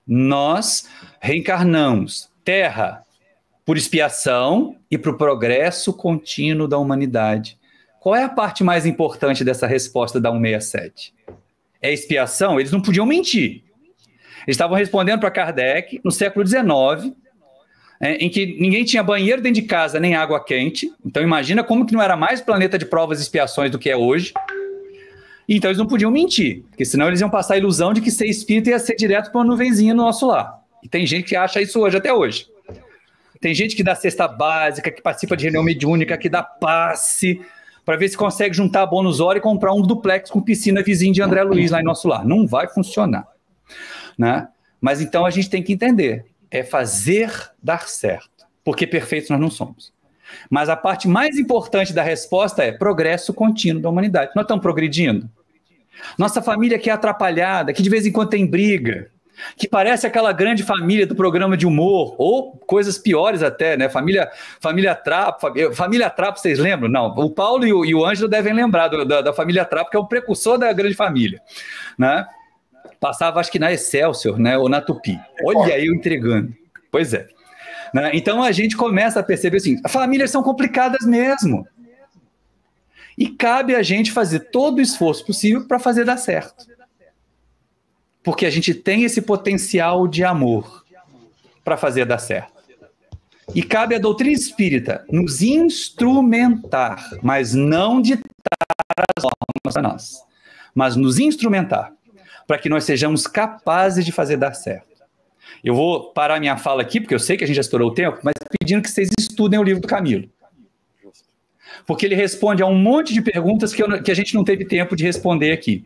Nós reencarnamos terra por expiação e para o progresso contínuo da humanidade. Qual é a parte mais importante dessa resposta da 167? É expiação? Eles não podiam mentir. Eles estavam respondendo para Kardec no século XIX, é, em que ninguém tinha banheiro dentro de casa nem água quente. Então imagina como que não era mais planeta de provas e expiações do que é hoje. Então eles não podiam mentir, porque senão eles iam passar a ilusão de que ser espírita ia ser direto para uma nuvenzinha no nosso lar. E tem gente que acha isso hoje, até hoje. Tem gente que dá cesta básica, que participa de reunião mediúnica, que dá passe, para ver se consegue juntar a bônus hora e comprar um duplex com piscina vizinho de André Luiz lá em nosso lar. Não vai funcionar. Né? Mas então a gente tem que entender: é fazer dar certo, porque perfeitos nós não somos. Mas a parte mais importante da resposta é progresso contínuo da humanidade. Nós estamos progredindo? Nossa família que é atrapalhada, que de vez em quando tem briga, que parece aquela grande família do programa de humor, ou coisas piores até, né? Família, família Trapo, eh, família Trapo, vocês lembram? Não, o Paulo e o, e o Ângelo devem lembrar do, da, da, família Trapo, que é o precursor da grande família, né? Passava, acho que na Excelsior, né? Ou na Tupi. Olha eu entregando. Pois é. Né? Então a gente começa a perceber assim, famílias são complicadas mesmo. E cabe a gente fazer todo o esforço possível para fazer dar certo porque a gente tem esse potencial de amor para fazer dar certo. E cabe à doutrina espírita nos instrumentar, mas não ditar as normas a nós, mas nos instrumentar para que nós sejamos capazes de fazer dar certo. Eu vou parar minha fala aqui, porque eu sei que a gente já estourou o tempo, mas pedindo que vocês estudem o livro do Camilo. Porque ele responde a um monte de perguntas que, eu, que a gente não teve tempo de responder aqui.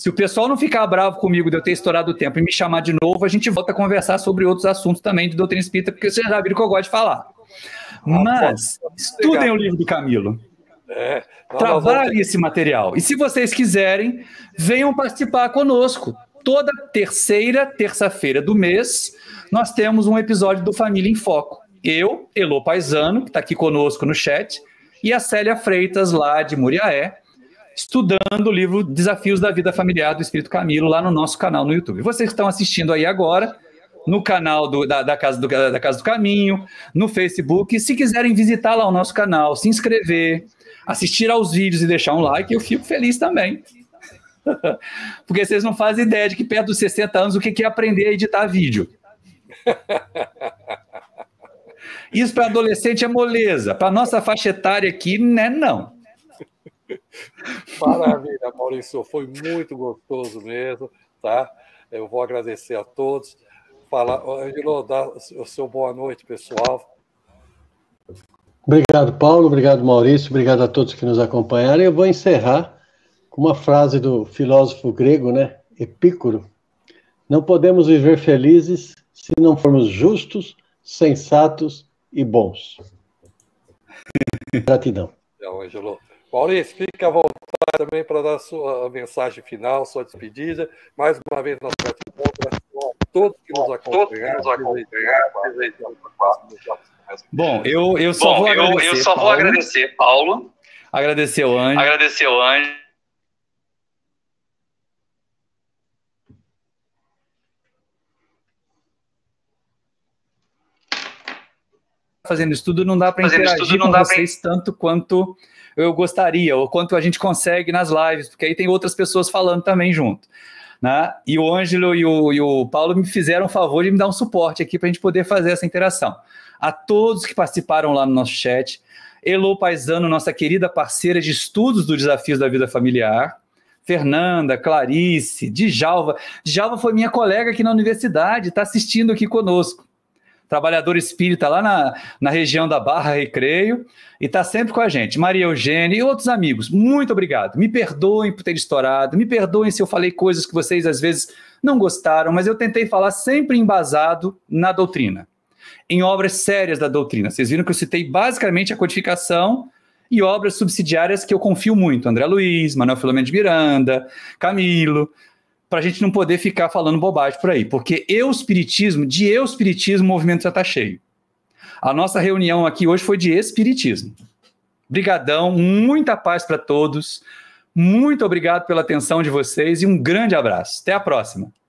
Se o pessoal não ficar bravo comigo de eu ter estourado o tempo e me chamar de novo, a gente volta a conversar sobre outros assuntos também de doutrina espírita, porque vocês já viram que eu gosto de falar. Ah, Mas tá estudem o livro do Camilo. É, Trabalhe esse material. E se vocês quiserem, venham participar conosco. Toda terceira, terça-feira do mês, nós temos um episódio do Família em Foco. Eu, Elô Paisano, que está aqui conosco no chat, e a Célia Freitas, lá de Muriaé, estudando o livro Desafios da Vida Familiar do Espírito Camilo lá no nosso canal no YouTube. Vocês que estão assistindo aí agora, no canal do, da, da, Casa do, da Casa do Caminho, no Facebook. Se quiserem visitar lá o nosso canal, se inscrever, assistir aos vídeos e deixar um like, eu fico feliz também. *laughs* Porque vocês não fazem ideia de que perto dos 60 anos o que é aprender a editar vídeo. *laughs* Isso para adolescente é moleza. Para nossa faixa etária aqui, né? Não. *laughs* Maravilha, Maurício, foi muito gostoso mesmo, tá? Eu vou agradecer a todos. Falar, Angelo, dá o seu boa noite, pessoal. Obrigado, Paulo. Obrigado, Maurício. Obrigado a todos que nos acompanharam. Eu vou encerrar com uma frase do filósofo grego, né? Epícoro. Não podemos viver felizes se não formos justos, sensatos e bons. Gratidão. Tchau, Angelo. Maurício, fique à vontade também para dar a sua mensagem final, sua despedida. Mais uma vez, nossa gratidão a todos que nos acompanharam. Bom, eu, eu só Bom, vou eu, agradecer. Eu só vou Paulo. agradecer, Paulo. Agradecer o Anjo. Agradecer o Anjo. Fazendo estudo não dá para interagir estudo, não com para vocês pra... tanto quanto eu gostaria, ou quanto a gente consegue nas lives, porque aí tem outras pessoas falando também junto. Né? E o Ângelo e o, e o Paulo me fizeram o favor de me dar um suporte aqui para a gente poder fazer essa interação. A todos que participaram lá no nosso chat, Elo Paisano, nossa querida parceira de estudos do Desafios da Vida Familiar, Fernanda, Clarice, Djalva. Djalva foi minha colega aqui na universidade, está assistindo aqui conosco. Trabalhador espírita lá na, na região da Barra Recreio, e está sempre com a gente. Maria Eugênia e outros amigos, muito obrigado. Me perdoem por ter estourado, me perdoem se eu falei coisas que vocês às vezes não gostaram, mas eu tentei falar sempre embasado na doutrina, em obras sérias da doutrina. Vocês viram que eu citei basicamente a codificação e obras subsidiárias que eu confio muito, André Luiz, Manuel Filomeno de Miranda, Camilo, para a gente não poder ficar falando bobagem por aí, porque eu espiritismo, de eu espiritismo, o movimento já está cheio. A nossa reunião aqui hoje foi de espiritismo. Brigadão, muita paz para todos. Muito obrigado pela atenção de vocês e um grande abraço. Até a próxima.